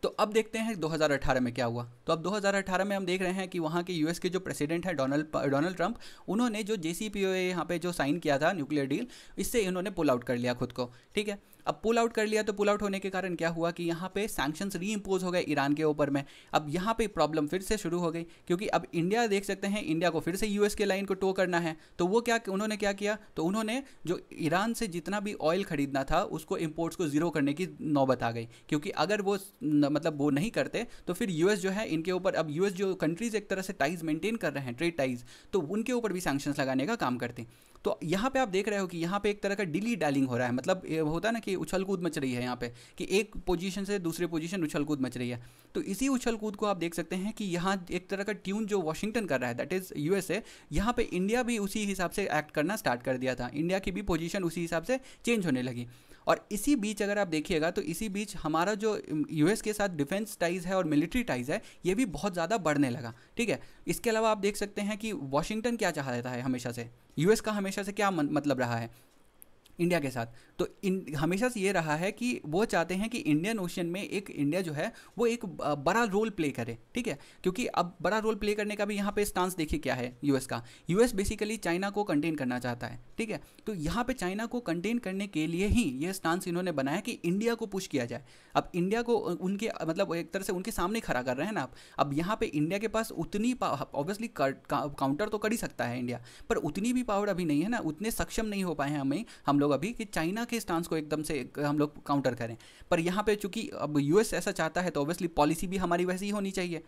तो अब देखते हैं 2018 में क्या हुआ तो अब 2018 में हम देख रहे हैं कि वहाँ के यूएस के जो प्रेसिडेंट हैं डोनाल्ड डोनाल्ड ट्रंप उन्होंने जो जे सी पी ओ यहाँ पे जो साइन किया था न्यूक्लियर डील इससे इन्होंने पुल आउट कर लिया खुद को ठीक है अब पुल आउट कर लिया तो पुल आउट होने के कारण क्या हुआ कि यहाँ पे सैक्शन री इम्पोज हो गए ईरान के ऊपर में अब यहाँ पे प्रॉब्लम फिर से शुरू हो गई क्योंकि अब इंडिया देख सकते हैं इंडिया को फिर से यूएस के लाइन को टो करना है तो वो क्या उन्होंने क्या किया तो उन्होंने जो ईरान से जितना भी ऑयल खरीदना था उसको इम्पोर्ट्स को ज़ीरो करने की नौबत आ गई क्योंकि अगर वो न, मतलब वो नहीं करते तो फिर यूएस जो है इनके ऊपर अब यूएस जो कंट्रीज एक तरह से टाइज मेंटेन कर रहे हैं ट्रेड टाइज तो उनके ऊपर भी सैक्शन लगाने का काम करते तो यहाँ पे आप देख रहे हो कि यहाँ पे एक तरह का डिली डालिंग हो रहा है मतलब होता है ना कि उछल कूद मच रही है यहाँ पे कि एक पोजीशन से दूसरे पोजीशन उछल कूद मच रही है तो इसी उछल कूद को आप देख सकते हैं कि यहाँ एक तरह का ट्यून जो वॉशिंगटन कर रहा है दैट इज़ ए यहाँ पे इंडिया भी उसी हिसाब से एक्ट करना स्टार्ट कर दिया था इंडिया की भी पोजिशन उसी हिसाब से चेंज होने लगी और इसी बीच अगर आप देखिएगा तो इसी बीच हमारा जो यूएस के साथ डिफेंस टाइज है और मिलिट्री टाइज है ये भी बहुत ज़्यादा बढ़ने लगा ठीक है इसके अलावा आप देख सकते हैं कि वॉशिंगटन क्या चाह रहा है हमेशा से यूएस का हमेशा से क्या मतलब रहा है इंडिया के साथ तो इन हमेशा से ये रहा है कि वो चाहते हैं कि इंडियन ओशन में एक इंडिया जो है वो एक बड़ा रोल प्ले करे ठीक है क्योंकि अब बड़ा रोल प्ले करने का भी यहाँ पे स्टांस देखिए क्या है यूएस का यूएस बेसिकली चाइना को कंटेन करना चाहता है ठीक है तो यहाँ पे चाइना को कंटेन करने के लिए ही ये स्टांस इन्होंने बनाया कि इंडिया को पुश किया जाए अब इंडिया को उनके मतलब एक तरह से उनके सामने खड़ा कर रहे हैं ना आप अब यहाँ पर इंडिया के पास उतनी ऑब्वियसली काउंटर तो कर ही सकता है इंडिया पर उतनी भी पावर अभी नहीं है ना उतने सक्षम नहीं हो पाए हैं हमें हम लोग लोग अभी कि चाइना के स्टांस को एकदम से हम लोग काउंटर करें पर यहाँ पे चूंकि अब यूएस ऐसा चाहता है तो ऑब्वियसली पॉलिसी भी हमारी वैसी ही होनी चाहिए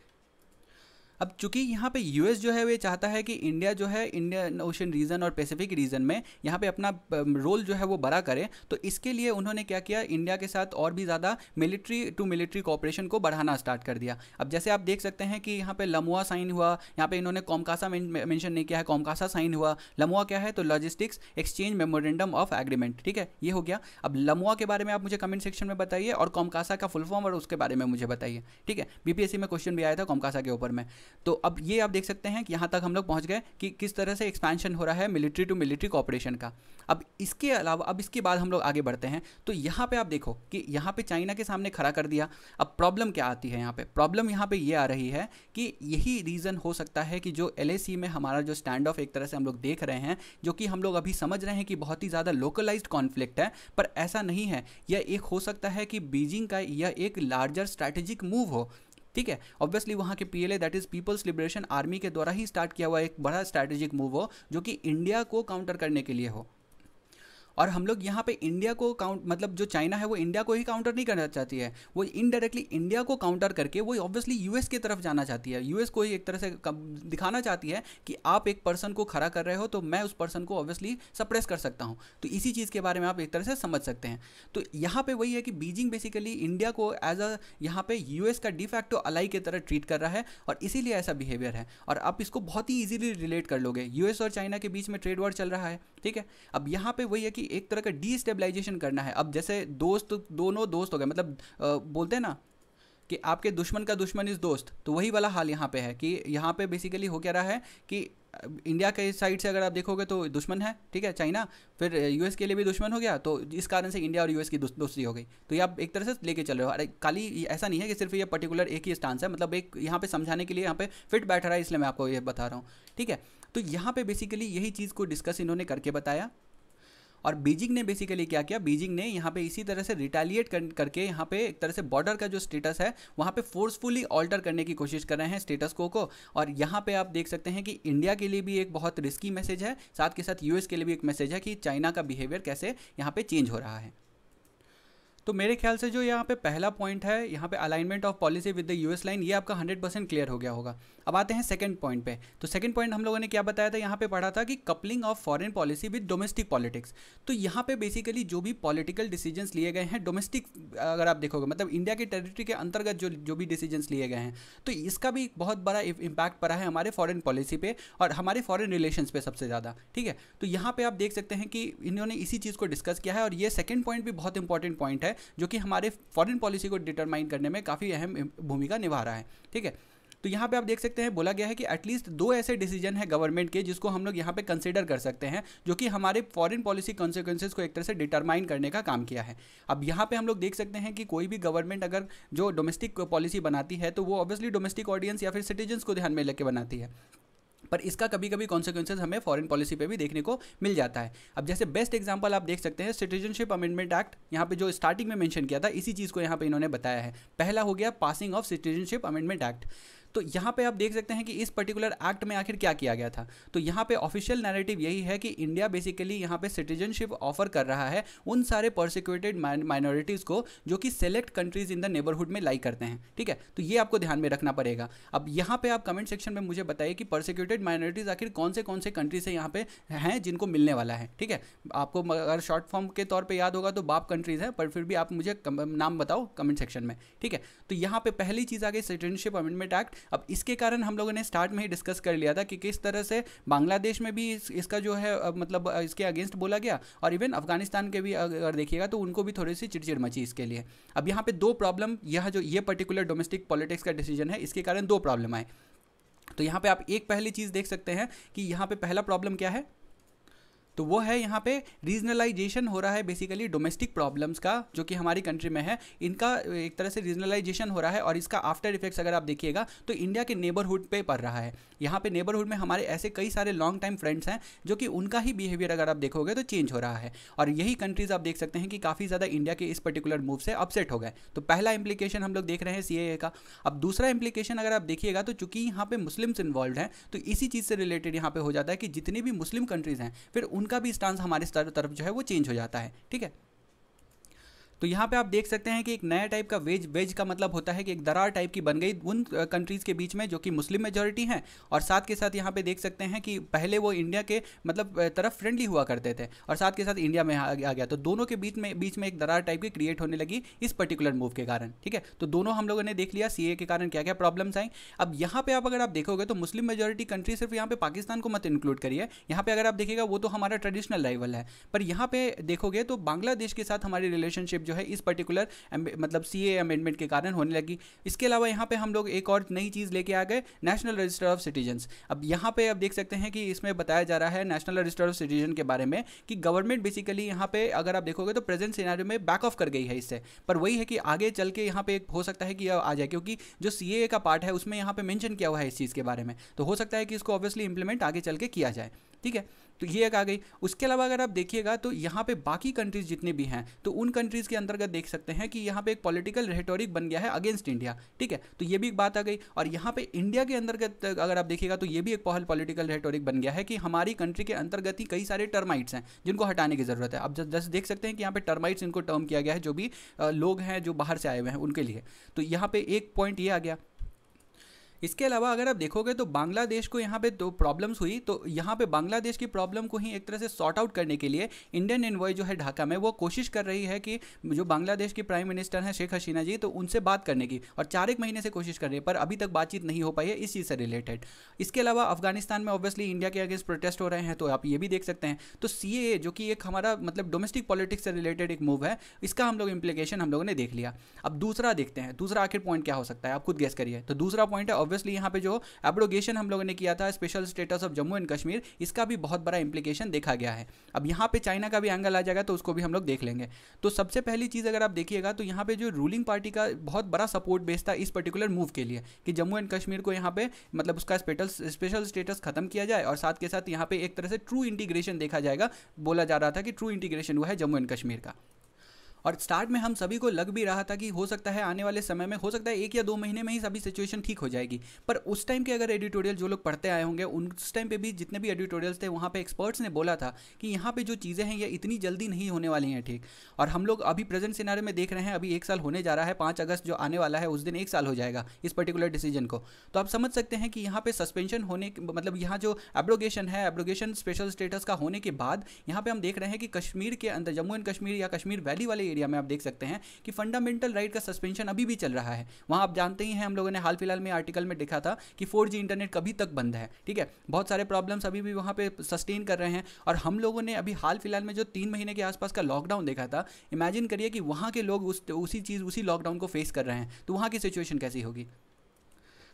अब चूंकि यहाँ पे यूएस जो है वे चाहता है कि इंडिया जो है इंडियन ओशन रीजन और पैसिफिक रीजन में यहाँ पे अपना रोल जो है वो बड़ा करे तो इसके लिए उन्होंने क्या किया इंडिया के साथ और भी ज़्यादा मिलिट्री टू मिलिट्री कॉपरेशन को बढ़ाना स्टार्ट कर दिया अब जैसे आप देख सकते हैं कि यहाँ पे लमुआ साइन हुआ यहाँ पे इन्होंने कॉमकासा मैंशन नहीं किया है कॉमकासा साइन हुआ लमुआ क्या है तो logistics exchange memorandum of agreement ठीक है ये हो गया अब लमुआ के बारे में आप मुझे कमेंट सेक्शन में बताइए और कॉमकासा का फुल फॉर्म और उसके बारे में मुझे बताइए ठीक है बीपीएससी में क्वेश्चन भी आया था कॉमकासा के ऊपर में तो अब ये आप देख सकते हैं कि यहाँ तक हम लोग पहुँच गए कि किस तरह से एक्सपेंशन हो रहा है मिलिट्री टू मिलिट्री कॉपरेशन का अब इसके अलावा अब इसके बाद हम लोग आगे बढ़ते हैं तो यहाँ पे आप देखो कि यहाँ पे चाइना के सामने खड़ा कर दिया अब प्रॉब्लम क्या आती है यहाँ पे प्रॉब्लम यहाँ पे ये आ रही है कि यही रीज़न हो सकता है कि जो एल में हमारा जो स्टैंड ऑफ एक तरह से हम लोग देख रहे हैं जो कि हम लोग अभी समझ रहे हैं कि बहुत ही ज़्यादा लोकलाइज कॉन्फ्लिक्ट है पर ऐसा नहीं है यह एक हो सकता है कि बीजिंग का यह एक लार्जर स्ट्रैटेजिक मूव हो ठीक है ऑब्वियसली वहाँ के P that is people's liberation army के द्वारा ही स्टार्ट किया हुआ एक बड़ा स्ट्रैटेजिक मूव हो जो कि इंडिया को काउंटर करने के लिए हो और हम लोग यहाँ पे इंडिया को काउंट मतलब जो चाइना है वो इंडिया को ही काउंटर नहीं करना चाहती है वो इनडायरेक्टली इंडिया को काउंटर करके वो ऑब्वियसली यूएस की तरफ जाना चाहती है यूएस को ही एक तरह से दिखाना चाहती है कि आप एक पर्सन को खड़ा कर रहे हो तो मैं उस पर्सन को ऑब्वियसली सप्रेस कर सकता हूँ तो इसी चीज़ के बारे में आप एक तरह से समझ सकते हैं तो यहाँ पर वही है कि बीजिंग बेसिकली इंडिया को एज अ यहाँ पे यूएस का डिफैक्टो अलाई की तरह ट्रीट कर रहा है और इसीलिए ऐसा बिहेवियर है और आप इसको बहुत ही ईजिली रिलेट कर लोगे यूएस और चाइना के बीच में ट्रेड वॉर चल रहा है ठीक है अब यहाँ पे वही है कि एक तरह का डिस्टेबलाइजेशन करना है अब जैसे दोस्त दोनों दोस्त हो गए मतलब आ, बोलते हैं ना कि आपके दुश्मन का दुश्मन इज़ दोस्त तो वही वाला हाल यहाँ पे है कि यहाँ पे बेसिकली हो क्या रहा है कि इंडिया के साइड से अगर आप देखोगे तो दुश्मन है ठीक है चाइना फिर यूएस के लिए भी दुश्मन हो गया तो इस कारण से इंडिया और यूएस की दोस्ती हो गई तो ये आप एक तरह से लेके चल रहे हो अरे खाली ऐसा नहीं है कि सिर्फ ये पर्टिकुलर एक ही स्टांस है मतलब एक यहाँ पे समझाने के लिए यहाँ पे फिट बैठ रहा है इसलिए मैं आपको ये बता रहा हूँ ठीक है तो यहाँ पे बेसिकली यही चीज़ को डिस्कस इन्होंने करके बताया और बीजिंग ने बेसिकली क्या किया बीजिंग ने यहाँ पे इसी तरह से रिटेलिएट कर, करके यहाँ पे एक तरह से बॉर्डर का जो स्टेटस है वहाँ पे फोर्सफुली ऑल्टर करने की कोशिश कर रहे हैं स्टेटस को को और यहाँ पे आप देख सकते हैं कि इंडिया के लिए भी एक बहुत रिस्की मैसेज है साथ के साथ यूएस के लिए भी एक मैसेज है कि चाइना का बिहेवियर कैसे यहाँ पे चेंज हो रहा है तो मेरे ख्याल से जो यहाँ पे पहला पॉइंट है यहाँ पे alignment of policy with the US line ये आपका 100 परसेंट क्लियर हो गया होगा अब आते हैं सेकंड पॉइंट पे तो सेकंड पॉइंट हम लोगों ने क्या बताया था यहाँ पे पढ़ा था कि coupling of foreign policy with domestic politics तो यहाँ पे बेसिकली जो भी पॉलिटिकल डिसीजन लिए गए हैं डोमेस्टिक अगर आप देखोगे मतलब इंडिया के टेरिटरी के अंतर्गत जो जो भी डिसीजन लिए गए हैं तो इसका भी बहुत बड़ा इम्पैक्ट पड़ा है हमारे फॉरन पॉलिसी पर और हमारे फॉरन रिलेशन पे सबसे ज़्यादा ठीक है तो यहाँ पर आप देख सकते हैं कि इन्होंने इसी चीज़ को डिस्कस किया है और ये सेकेंड पॉइंट भी बहुत इंपॉर्टेंट पॉइंट है जो कि हमारे फॉरन पॉलिसी को डिटरमाइन करने में काफ़ी अहम भूमिका निभा रहा है ठीक है तो यहाँ पे आप देख सकते हैं बोला गया है कि एटलीस्ट दो ऐसे डिसीजन है गवर्नमेंट के जिसको हम लोग यहाँ पे कंसिडर कर सकते हैं जो कि हमारे फॉरेन पॉलिसी कॉन्सिक्वेंसेज को एक तरह से डिटरमाइन करने का काम किया है अब यहाँ पे हम लोग देख सकते हैं कि कोई भी गवर्नमेंट अगर जो डोमेस्टिक पॉलिसी बनाती है तो वो ऑब्वियसली डोमेस्टिक ऑडियंस या फिर सिटीजन्स को ध्यान में लेकर बनाती है पर इसका कभी कभी कॉन्सिक्वेंसेज हमें फॉरेन पॉलिसी पे भी देखने को मिल जाता है अब जैसे बेस्ट एग्जांपल आप देख सकते हैं सिटीजनशिप अमेंडमेंट एक्ट यहाँ पे जो स्टार्टिंग में मेंशन किया था इसी चीज़ को यहाँ पे इन्होंने बताया है पहला हो गया passing of citizenship amendment act तो यहां पे आप देख सकते हैं कि इस पर्टिकुलर एक्ट में आखिर क्या किया गया था तो यहां पे ऑफिशियल नैरेटिव यही है कि इंडिया बेसिकली यहां पे सिटीजनशिप ऑफर कर रहा है उन सारे परसिक्यूटेड माइनॉरिटीज़ को जो कि select countries in the neighbourhood में लाइक करते हैं ठीक है तो ये आपको ध्यान में रखना पड़ेगा अब यहां पर आप कमेंट सेक्शन में मुझे बताइए कि परसिक्यूटेड माइनॉरिटीज़ आखिर कौन से कौन से कंट्री से यहां पर हैं जिनको मिलने वाला है ठीक है आपको अगर शॉर्ट फॉर्म के तौर पर याद होगा तो बाप कंट्रीज़ है पर फिर भी आप मुझे नाम बताओ कमेंट सेक्शन में ठीक है तो यहां पर पहली चीज़ आ गई सिटीजनशिप अमेंडमेंट एक्ट अब इसके कारण हम लोगों ने स्टार्ट में ही डिस्कस कर लिया था कि किस तरह से बांग्लादेश में भी इस, इसका जो है मतलब इसके अगेंस्ट बोला गया और इवन अफगानिस्तान के भी अगर देखिएगा तो उनको भी थोड़ी सी चिड़चिड़ मची इसके लिए अब यहाँ पे दो प्रॉब्लम यह जो ये पर्टिकुलर डोमेस्टिक पॉलिटिक्स का डिसीजन है इसके कारण दो प्रॉब्लम आए तो यहाँ पे आप एक पहली चीज़ देख सकते हैं कि यहाँ पे पहला प्रॉब्लम क्या है तो वो है यहाँ पे रीजनलाइजेशन हो रहा है बेसिकली डोमेस्टिक प्रॉब्लम्स का जो कि हमारी कंट्री में है इनका एक तरह से रीजनलाइजेशन हो रहा है और इसका आफ्टर इफेक्ट्स अगर आप देखिएगा तो इंडिया के नेबरहुड पे पड़ रहा है यहाँ पे नेबरहुड में हमारे ऐसे कई सारे लॉन्ग टाइम फ्रेंड्स हैं जो कि उनका ही बिहेवियर अगर आप देखोगे तो चेंज हो रहा है और यही कंट्रीज आप देख सकते हैं कि काफ़ी ज़्यादा इंडिया के इस पर्टिकुलर मूव से अपसेट हो गए तो पहला इंप्लीकेशन हम लोग देख रहे हैं सी का अब दूसरा इंप्लीकेशन अगर आप देखिएगा तो चूंकि यहाँ पे मुस्लिम्स इन्वॉल्व हैं तो इसी चीज़ से रिलेटेड यहाँ पे हो जाता है कि जितनी भी मुस्लिम कंट्रीज़ हैं फिर उन उनका भी स्टांस हमारे तरफ जो है वो चेंज हो जाता है ठीक है तो यहाँ पे आप देख सकते हैं कि एक नया टाइप का वेज वेज का मतलब होता है कि एक दरार टाइप की बन गई उन कंट्रीज़ के बीच में जो कि मुस्लिम मेजोरिटी हैं और साथ के साथ यहाँ पे देख सकते हैं कि पहले वो इंडिया के मतलब तरफ फ्रेंडली हुआ करते थे और साथ के साथ इंडिया में आ गया तो दोनों के बीच में बीच में एक दरार टाइप की क्रिएट होने लगी इस पर्टिकुलर मूव के कारण ठीक है तो दोनों हम लोगों ने देख लिया सी के कारण क्या क्या प्रॉब्लम्स आई अब यहाँ पर आप अगर आप देखोगे तो मुस्लिम मेजोरिटी कंट्री सिर्फ यहाँ पे पाकिस्तान को मत इंक्लूड करिए यहाँ पर अगर आप देखिएगा वो तो हमारा ट्रेडिशनल राइवल है पर यहाँ पर देखोगे तो बांग्लादेश के साथ हमारी रिलेशनशिप जो है इस पर्टिकुलर मतलब सी अमेंडमेंट के कारण होने लगी इसके अलावा यहाँ पे हम लोग एक और नई चीज़ लेके आ गए नेशनल रजिस्टर ऑफ सिटीजन्स अब यहाँ पे आप देख सकते हैं कि इसमें बताया जा रहा है नेशनल रजिस्टर ऑफ सिटीजन के बारे में कि गवर्नमेंट बेसिकली यहाँ पे अगर आप देखोगे तो प्रेजेंट सिनारियो में बैक ऑफ कर गई है इससे पर वही है कि आगे चल के यहाँ पे हो सकता है कि आ जाए क्योंकि जो सी का पार्ट है उसमें यहाँ पे मैंशन किया हुआ है इस चीज़ के बारे में तो हो सकता है कि इसको ऑब्वियसली इंप्लीमेंट आगे चल के किया जाए ठीक है तो ये एक आ गई उसके अलावा अगर आप देखिएगा तो यहाँ पे बाकी कंट्रीज जितने भी हैं तो उन कंट्रीज़ के अंतर्गत देख सकते हैं कि यहाँ पे एक पॉलिटिकल रेटोरिक बन गया है अगेंस्ट इंडिया ठीक है तो ये भी एक बात आ गई और यहाँ पे इंडिया के अंतर्गत अगर आप देखिएगा तो ये भी एक पहल पॉलिटिकल रेटोरिक बन गया है कि हमारी कंट्री के अंतर्गत ही कई सारे टर्माइट्स हैं जिनको हटाने की ज़रूरत है आप जैसे देख सकते हैं कि यहाँ पर टर्माइट्स इनको टर्म किया गया है जो भी लोग हैं जो बाहर से आए हुए हैं उनके लिए तो यहाँ पर एक पॉइंट ये आ गया इसके अलावा अगर आप देखोगे तो बांग्लादेश को यहाँ पे दो प्रॉब्लम्स हुई तो यहाँ पे बांग्लादेश की प्रॉब्लम को ही एक तरह से सॉर्ट आउट करने के लिए इंडियन इन्वॉय जो है ढाका में वो कोशिश कर रही है कि जो बांग्लादेश की प्राइम मिनिस्टर हैं शेख हसीना जी तो उनसे बात करने की और चार एक महीने से कोशिश कर रही है पर अभी तक बातचीत नहीं हो पाई है इस चीज़ से रिलेटेड इसके अलावा अफगानिस्तान में ऑब्वियसली इंडिया के अगेंस्ट प्रोटेस्ट हो रहे हैं तो आप ये भी देख सकते हैं तो सी जो कि एक हमारा मतलब डोमेस्टिक पॉलिटिक्स से रिलेटेड एक मूव है इसका हम लोग इम्प्लीकेशन हम लोगों ने देख लिया अब दूसरा देखते हैं दूसरा आखिर पॉइंट क्या हो सकता है आप खुद गैस करिए तो दूसरा पॉइंट है ऑब्वियसली यहाँ पे जो एब्रोगेशन हम लोगों ने किया था special status of Jammu and Kashmir इसका भी बहुत बड़ा इंप्लीकेशन देखा गया है अब यहाँ पे चाइना का भी एंगल आ जाएगा तो उसको भी हम लोग देख लेंगे तो सबसे पहली चीज़ अगर आप देखिएगा तो यहाँ पे जो रूलिंग पार्टी का बहुत बड़ा सपोर्ट बेस था इस पर्टिकुलर मूव के लिए कि जम्मू एंड कश्मीर को यहाँ पे मतलब उसका स्पेटल स्पेशल स्टेटस खत्म किया जाए और साथ के साथ यहाँ पे एक तरह से ट्रू इंटीग्रेशन देखा जाएगा बोला जा रहा था कि ट्रू इंटीग्रेशन हुआ है जम्मू एंड कश्मीर का और स्टार्ट में हम सभी को लग भी रहा था कि हो सकता है आने वाले समय में हो सकता है एक या दो महीने में ही सभी सिचुएशन ठीक हो जाएगी पर उस टाइम के अगर एडिटोरियल जो लोग पढ़ते आए होंगे उस टाइम पे भी जितने भी एडिटोरियल्स थे वहाँ पे एक्सपर्ट्स ने बोला था कि यहाँ पे जो चीज़ें हैं ये इतनी जल्दी नहीं होने वाली हैं ठीक और हम लोग अभी प्रेजेंट सिनारे में देख रहे हैं अभी एक साल होने जा रहा है पाँच अगस्त जो आने वाला है उस दिन एक साल हो जाएगा इस पर्टिकुलर डिसीजन को तो आप समझ सकते हैं कि यहाँ पे सस्पेंशन होने मतलब यहाँ जो एब्रोगेशन है एब्रोगेशन स्पेशल स्टेटस का होने के बाद यहाँ पे हम देख रहे हैं कि कश्मीर के अंदर जम्मू एंड कश्मीर या कश्मीर वैली वाले मीडिया में आप देख सकते हैं कि फंडामेंटल राइट का सस्पेंशन अभी भी चल रहा है वहाँ आप जानते ही हैं हम लोगों ने हाल फिलहाल में आर्टिकल में देखा था कि फोर इंटरनेट कभी तक बंद है ठीक है बहुत सारे प्रॉब्लम्स अभी भी वहाँ पर सस्टेन कर रहे हैं और हम लोगों ने अभी हाल फिलहाल में जो तीन महीने के आसपास का लॉकडाउन देखा था इमेजिन करिए कि वहाँ के लोग उस उसी चीज़ उसी लॉकडाउन को फेस कर रहे हैं तो वहाँ की सिचुएशन कैसी होगी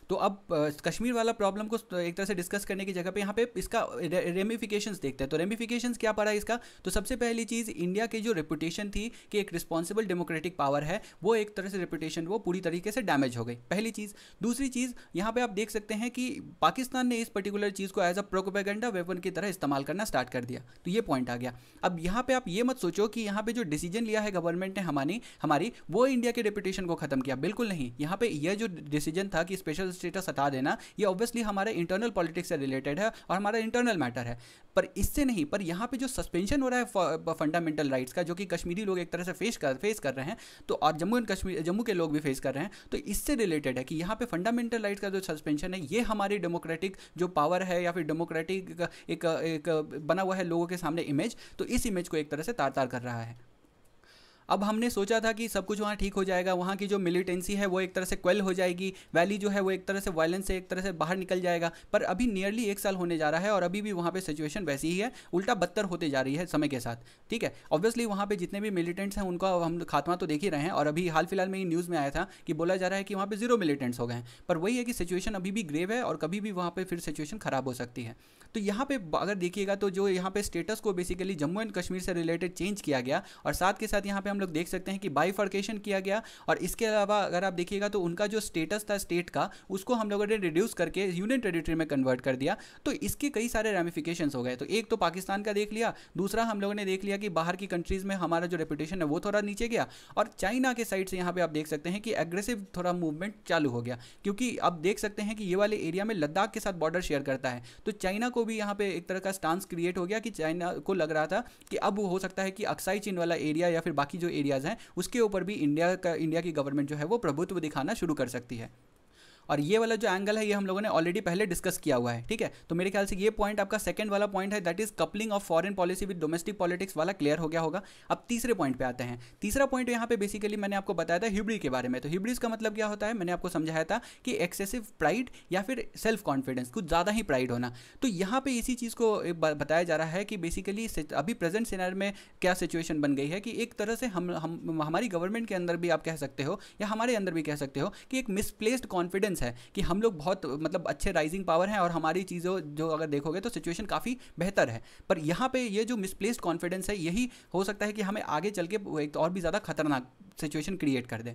तो अब कश्मीर वाला प्रॉब्लम को एक तरह से डिस्कस करने की जगह पे यहाँ पे इसका रेमिफिकेशंस देखते हैं तो रेमिफिकेशंस क्या पड़ा है इसका तो सबसे पहली चीज़ इंडिया की जो रेपुटेशन थी कि एक रिस्पॉन्सिबल डेमोक्रेटिक पावर है वो एक तरह से रेपुटेशन वो पूरी तरीके से डैमेज हो गई पहली चीज़ दूसरी चीज़ यहाँ पर आप देख सकते हैं कि पाकिस्तान ने इस पर्टिकुलर चीज़ को एज अ प्रोकोपेगेंडा वेपन की तरह इस्तेमाल करना स्टार्ट कर दिया तो ये पॉइंट आ गया अब यहाँ पर आप ये मत सोचो कि यहाँ पर जो डिसीजन लिया है गवर्नमेंट ने हमारी हमारी वो इंडिया के रेपुटेशन को खत्म किया बिल्कुल नहीं यहाँ पे यह जो डिसीजन था कि स्पेशल स्टेटस हटा देना ये ऑब्वियसली हमारे इंटरनल पॉलिटिक्स से रिलेटेड है और हमारा इंटरनल मैटर है पर इससे नहीं पर यहाँ पे जो सस्पेंशन हो रहा है फंडामेंटल राइट्स का जो कि कश्मीरी लोग एक तरह से फेस कर फेस कर रहे हैं तो और जम्मू एंड कश्मीर जम्मू के लोग भी फेस कर रहे हैं तो इससे रिलेटेड है कि यहाँ पे फंडामेंटल राइट्स का जो सस्पेंशन है ये हमारी डेमोक्रेटिक जो पावर है या फिर डेमोक्रेटिक एक, एक, बना हुआ है लोगों के सामने इमेज तो इस इमेज को एक तरह से तार तार कर रहा है अब हमने सोचा था कि सब कुछ वहाँ ठीक हो जाएगा वहाँ की जो मिलिटेंसी है वो एक तरह से क्वेल हो जाएगी वैली जो है वो एक तरह से वायलेंस से एक तरह से बाहर निकल जाएगा पर अभी नियरली एक साल होने जा रहा है और अभी भी वहाँ पे सिचुएशन वैसी ही है उल्टा बदतर होते जा रही है समय के साथ ठीक है ऑब्वियसली वहाँ पर जितने भी मिलिटेंट्स हैं उनका हम खात्मा तो देख ही रहे हैं और अभी हाल फिलहाल में ही न्यूज़ में आया था कि बोला जा रहा है कि वहाँ पर जीरो मिलिटेंट्स हो गए हैं पर वही है कि सिचुएशन अभी भी ग्रेव है और कभी भी वहाँ पर फिर सिचुएशन खराब हो सकती है तो यहाँ पे अगर देखिएगा तो जो यहाँ पे स्टेटस को बेसिकली जम्मू एंड कश्मीर से रिलेटेड चेंज किया गया और साथ के साथ यहाँ पे हम लोग देख सकते हैं कि बाइफर्केशन किया गया और इसके अलावा अगर आप देखिएगा तो उनका जो स्टेटस था स्टेट का उसको हम लोगों ने रिड्यूस करके यूनियन टेरिटरी में कन्वर्ट कर दिया तो इसके कई सारे रेमिफिकेशन हो गए तो एक तो पाकिस्तान का देख लिया दूसरा हम लोगों ने देख लिया कि बाहर की कंट्रीज़ में हमारा जो रेपुटेशन है वो थोड़ा नीचे गया और चाइना के साइड से यहाँ पे आप देख सकते हैं कि एग्रेसिव थोड़ा मूवमेंट चालू हो गया क्योंकि आप देख सकते हैं कि ये वाले एरिया में लद्दाख के साथ बॉर्डर शेयर करता है तो चाइना को भी यहाँ पे एक तरह का स्टांस क्रिएट हो गया कि चाइना को लग रहा था कि अब हो सकता है कि अक्साई चीन वाला एरिया या फिर बाकी जो एरियाज़ हैं उसके ऊपर भी इंडिया का इंडिया की गवर्नमेंट जो है वो प्रभुत्व दिखाना शुरू कर सकती है और ये वाला जो एंगल है ये हम लोगों ने ऑलरेडी पहले डिस्कस किया हुआ है ठीक है तो मेरे ख्याल से ये पॉइंट आपका सेकंड वाला पॉइंट है that is coupling of foreign policy with domestic politics वाला क्लियर हो गया होगा अब तीसरे पॉइंट पे आते हैं तीसरा पॉइंट यहाँ पे बेसिकली मैंने आपको बताया था हिब्री के बारे में तो हिब्रीज का मतलब क्या होता है मैंने आपको समझाया था कि एक्सेसिव प्राइड या फिर सेल्फ कॉन्फिडेंस कुछ ज़्यादा ही प्राइड होना तो यहाँ पे इसी चीज़ को बताया जा रहा है कि बेसिकली अभी प्रेजेंट सिनेरियो में क्या सिचुएशन बन गई है कि एक तरह से हम, हम हमारी गवर्नमेंट के अंदर भी आप कह सकते हो या हमारे अंदर भी कह सकते हो कि एक मिसप्लेस्ड कॉन्फिडेंस डिफरेंस है कि हम लोग बहुत मतलब अच्छे राइजिंग पावर हैं और हमारी चीज़ों जो अगर देखोगे तो सिचुएशन काफ़ी बेहतर है पर यहाँ पे ये जो मिसप्लेस्ड कॉन्फिडेंस है यही हो सकता है कि हमें आगे चल के एक और भी ज़्यादा खतरनाक सिचुएशन क्रिएट कर दें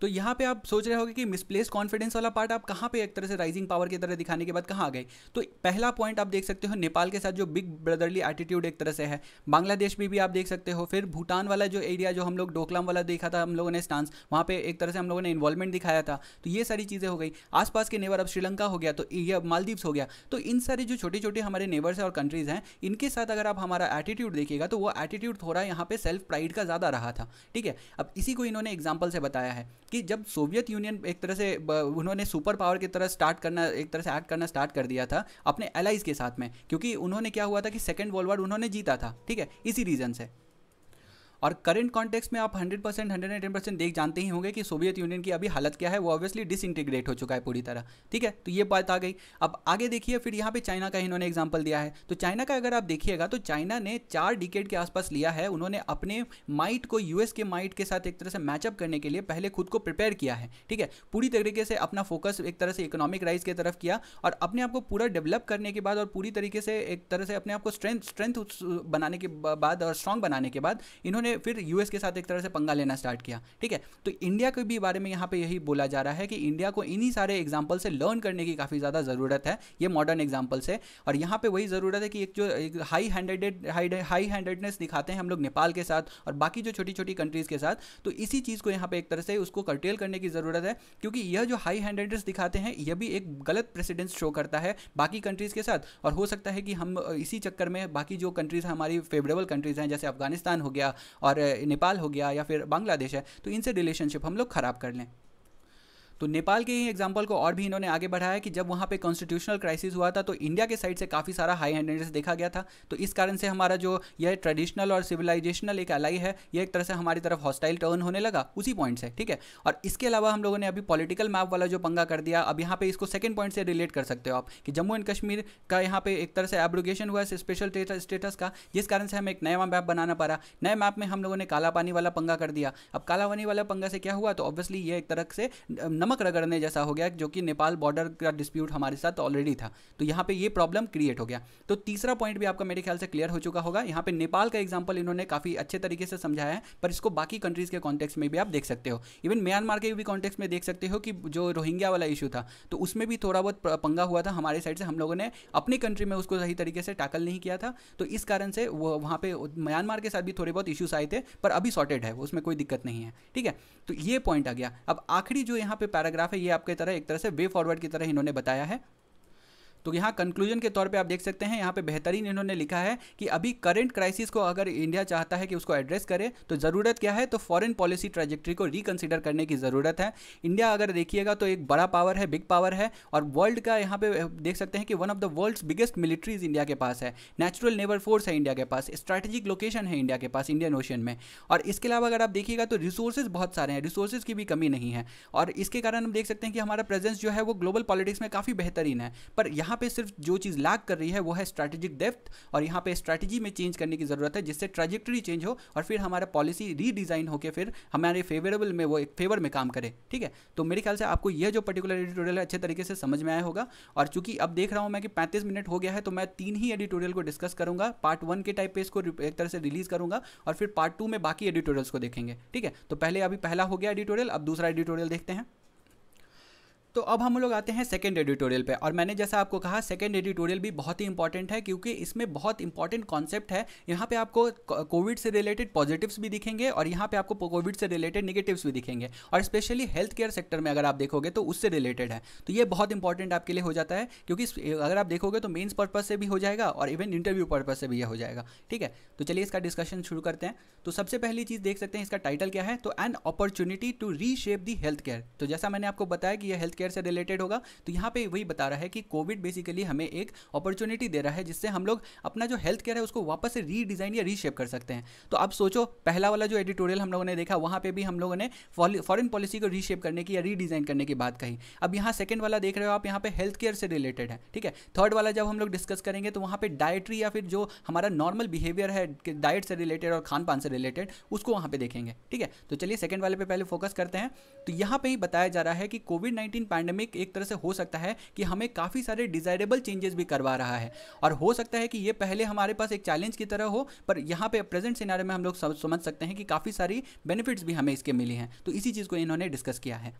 तो यहाँ पे आप सोच रहे होगे कि मिसप्लेस कॉन्फिडेंस वाला पार्ट आप कहाँ पे एक तरह से राइजिंग पावर की तरह दिखाने के बाद कहाँ आ गए तो पहला पॉइंट आप देख सकते हो नेपाल के साथ जो बिग ब्रदरली एटीट्यूड एक तरह से है बांग्लादेश में भी आप देख सकते हो फिर भूटान वाला जो एरिया जो हम लोग डोकलाम वाला देखा था हम लोगों ने स्टांस वहाँ पर एक तरह से हम लोगों ने इन्वॉल्वमेंट दिखाया था तो ये सारी चीज़ें हो गई आसपास के नेबर अब श्रीलंका हो गया तो ये मालदीव्स हो गया तो इन सारी जो छोटी छोटी हमारे नेबर्स और कंट्रीज़ हैं इनके साथ अगर आप हमारा एटीट्यूड देखिएगा तो वो एटीट्यूड थोड़ा यहाँ पे सेल्फ प्राइड का ज़्यादा रहा था ठीक है अब इसी को इन्होंने एग्जाम्पल से बताया है कि जब सोवियत यूनियन एक तरह से उन्होंने सुपर पावर की तरह स्टार्ट करना एक तरह से एक्ट करना स्टार्ट कर दिया था अपने एलाइज के साथ में क्योंकि उन्होंने क्या हुआ था कि सेकेंड वर्ल्ड वार उन्होंने जीता था ठीक है इसी रीज़न से और करंट कॉन्टेक्स्ट में आप 100 परसेंट हंड्रेड परसेंट देख जानते ही होंगे कि सोवियत यूनियन की अभी हालत क्या है वो ऑब्वियसली डिसइंटीग्रेट हो चुका है पूरी तरह ठीक है तो ये बात आ गई अब आगे देखिए फिर यहाँ पे चाइना का इन्होंने एग्जाम्पल दिया है तो चाइना का अगर आप देखिएगा तो चाइना ने चार डिकेट के आसपास लिया है उन्होंने अपने माइट को यूएस के माइट के साथ एक तरह से मैचअप करने के लिए पहले खुद को प्रिपेयर किया है ठीक है पूरी तरीके से अपना फोकस एक तरह से इकोनॉमिक राइज की तरफ किया और अपने आप को पूरा डेवलप करने के बाद और पूरी तरीके से एक तरह से अपने आप को स्ट्रेंथ स्ट्रेंथ बनाने के बाद और स्ट्रांग बनाने के बाद इन्होंने उन्होंने फिर यूएस के साथ एक तरह से पंगा लेना स्टार्ट किया ठीक है तो इंडिया के भी बारे में यहाँ पे यही बोला जा रहा है कि इंडिया को इन्हीं सारे एग्जाम्पल से लर्न करने की काफ़ी ज़्यादा ज़रूरत है ये मॉडर्न एग्जाम्पल से और यहाँ पर वही ज़रूरत है कि एक जो एक हाई हैंडेडेड हाई हैंडेडनेस दिखाते हैं हम लोग नेपाल के साथ और बाकी जो छोटी छोटी कंट्रीज़ के साथ तो इसी चीज़ को यहाँ पर एक तरह से उसको कर्टेल करने की ज़रूरत है क्योंकि यह जो हाई हैंडेडनेस दिखाते हैं यह भी एक गलत प्रेसिडेंस शो करता है बाकी कंट्रीज़ के साथ और हो सकता है कि हम इसी चक्कर में बाकी जो कंट्रीज़ हमारी फेवरेबल कंट्रीज़ हैं जैसे अफगानिस्तान हो गया और नेपाल हो गया या फिर बांग्लादेश है तो इनसे रिलेशनशिप हम लोग ख़राब कर लें तो नेपाल के ही एग्जाम्पल को और भी इन्होंने आगे बढ़ाया कि जब वहाँ पे कॉन्स्टिट्यूशनल क्राइसिस हुआ था तो इंडिया के साइड से काफ़ी सारा हाई हैंडेडनेस देखा गया था तो इस कारण से हमारा जो यह ट्रेडिशनल और सिविलाइजेशनल एक अलाई है यह एक तरह से हमारी तरफ हॉस्टाइल टर्न होने लगा उसी पॉइंट से ठीक है और इसके अलावा हम लोगों ने अभी पॉलिटिकल मैप वाला जो पंगा कर दिया अब यहाँ पे इसको सेकेंड पॉइंट से रिलेट कर सकते हो आप कि जम्मू एंड कश्मीर का यहाँ पे एक तरह से एब्रोगेशन हुआ है स्पेशल स्टेटस का जिस कारण से हमें एक नया मैप बनाना पड़ा नए मैप में हम लोगों ने काला पानी वाला पंगा कर दिया अब काला पानी वाला पंगा से क्या हुआ तो ऑब्वियसली ये एक तरह से नमक रगड़ने जैसा हो गया जो कि नेपाल बॉर्डर का डिस्प्यूट हमारे साथ ऑलरेडी था तो यहाँ पे ये प्रॉब्लम क्रिएट हो गया तो तीसरा पॉइंट भी आपका मेरे ख्याल से क्लियर हो चुका होगा यहाँ पे नेपाल का एग्जाम्पल इन्होंने काफ़ी अच्छे तरीके से समझाया है पर इसको बाकी कंट्रीज़ के कॉन्टेक्स्ट में भी आप देख सकते हो इवन म्यांमार के भी कॉन्टेक्स्ट में देख सकते हो कि जो रोहिंग्या वाला इशू था तो उसमें भी थोड़ा बहुत पंगा हुआ था हमारे साइड से हम लोगों ने अपनी कंट्री में उसको सही तरीके से टैकल नहीं किया था तो इस कारण से वो वहाँ पे म्यांमार के साथ भी थोड़े बहुत इश्यूज आए थे पर अभी सॉर्टेड है उसमें कोई दिक्कत नहीं है ठीक है तो ये पॉइंट आ गया अब आखिरी जो यहाँ पे पैराग्राफ है ये आपके तरह एक तरह से वे फॉरवर्ड की तरह इन्होंने बताया है तो यहाँ कंक्लूजन के तौर पे आप देख सकते हैं यहाँ पे बेहतरीन इन्होंने लिखा है कि अभी करंट क्राइसिस को अगर इंडिया चाहता है कि उसको एड्रेस करे तो ज़रूरत क्या है तो फॉरेन पॉलिसी ट्रेजेक्ट्री को रिकन्सिडर करने की ज़रूरत है इंडिया अगर देखिएगा तो एक बड़ा पावर है बिग पावर है और वर्ल्ड का यहाँ पे देख सकते हैं कि one of the world's biggest militaries India के पास है नेचुरल नेबर फोर्स है इंडिया के पास स्ट्रैटेजिक लोकेशन है इंडिया के पास इंडियन ओशन में और इसके अलावा अगर आप देखिएगा तो रिसोर्सेज बहुत सारे हैं रिसोर्सेज की भी कमी नहीं है और इसके कारण हम देख सकते हैं कि हमारा प्रेजेंस जो है वो ग्लोबल पॉलिटिक्स में काफ़ी बेहतरीन है पर यहाँ यहाँ पे सिर्फ जो चीज़ लाग कर रही है वो है स्ट्रैटेजिक डेप्थ और यहाँ पे स्ट्रैटेजी में चेंज करने की ज़रूरत है जिससे ट्रेजेक्टरी चेंज हो और फिर हमारा पॉलिसी रीडिज़ाइन होकर फिर हमारे फेवरेबल में वो एक फेवर में काम करे ठीक है तो मेरे ख्याल से आपको यह जो पर्टिकुलर एडिटोरियल है अच्छे तरीके से समझ में आया होगा और चूंकि अब देख रहा हूँ मैं कि पैंतीस मिनट हो गया है तो मैं तीन ही एडिटोरियल को डिस्कस करूँगा पार्ट वन के टाइप पे इसको एक तरह से रिलीज़ करूँगा और फिर पार्ट टू में बाकी एडिटोरियल्स को देखेंगे ठीक है तो पहले अभी पहला हो गया एडिटोरियल अब दूसरा एडिटोरियल देखते हैं तो अब हम लोग आते हैं सेकेंड एडिटोरियल पे और मैंने जैसा आपको कहा सेकेंड एडिटोरियल भी बहुत ही इंपॉर्टेंट है क्योंकि इसमें बहुत इंपॉर्टेंट कॉन्सेप्ट है यहाँ पे आपको कोविड से रिलेटेड पॉजिटिव्स भी दिखेंगे और यहाँ पे आपको कोविड से रिलेटेड निगेटिव्स भी दिखेंगे और स्पेशली हेल्थ केयर सेक्टर में अगर आप देखोगे तो उससे रिलेटेड है तो ये बहुत इंपॉर्टेंट आपके लिए हो जाता है क्योंकि अगर आप देखोगे तो मेन्स पर्पज से भी हो जाएगा और इवन इंटरव्यू पर्पज से भी यह हो जाएगा ठीक है तो चलिए इसका डिस्कशन शुरू करते हैं तो सबसे पहली चीज़ देख सकते हैं इसका टाइटल क्या है तो an opportunity to reshape the health care तो जैसा मैंने आपको बताया कि यह हेल्थ केयर हेल्थ से रिलेटेड होगा तो यहाँ पे वही बता रहा है कि कोविड बेसिकली हमें एक अपॉर्चुनिटी दे रहा है जिससे हम लोग अपना जो हेल्थ केयर है उसको वापस से रीडिज़ाइन या रीशेप कर सकते हैं तो अब सोचो पहला वाला जो एडिटोरियल हम लोगों ने देखा वहाँ पर भी हम लोगों ने फॉरन पॉलिसी को रीशेप करने की या रीडिज़ाइन करने की बात कही अब यहाँ सेकेंड वाला देख रहे हो आप यहाँ पे हेल्थ केयर से रिलेटेड है ठीक है थर्ड वाला जब हम लोग डिस्कस करेंगे तो वहाँ पे डायट्री या फिर जो हमारा नॉर्मल बिहेवियर है डाइट से रिलेटेड और खान पान से रिलेटेड उसको वहाँ पे देखेंगे ठीक है तो चलिए सेकंड वाले पे पहले फोकस करते हैं तो यहाँ पे ही बताया जा रहा है कि कोविड नाइन्टीन पैंडमिक एक तरह से हो सकता है कि हमें काफ़ी सारे डिज़ायरेबल चेंजेस भी करवा रहा है और हो सकता है कि ये पहले हमारे पास एक चैलेंज की तरह हो पर यहाँ पे प्रेजेंट सिनारे में हम लोग समझ सकते हैं कि काफ़ी सारी बेनिफिट्स भी हमें इसके मिली हैं तो इसी चीज़ को इन्होंने डिस्कस किया है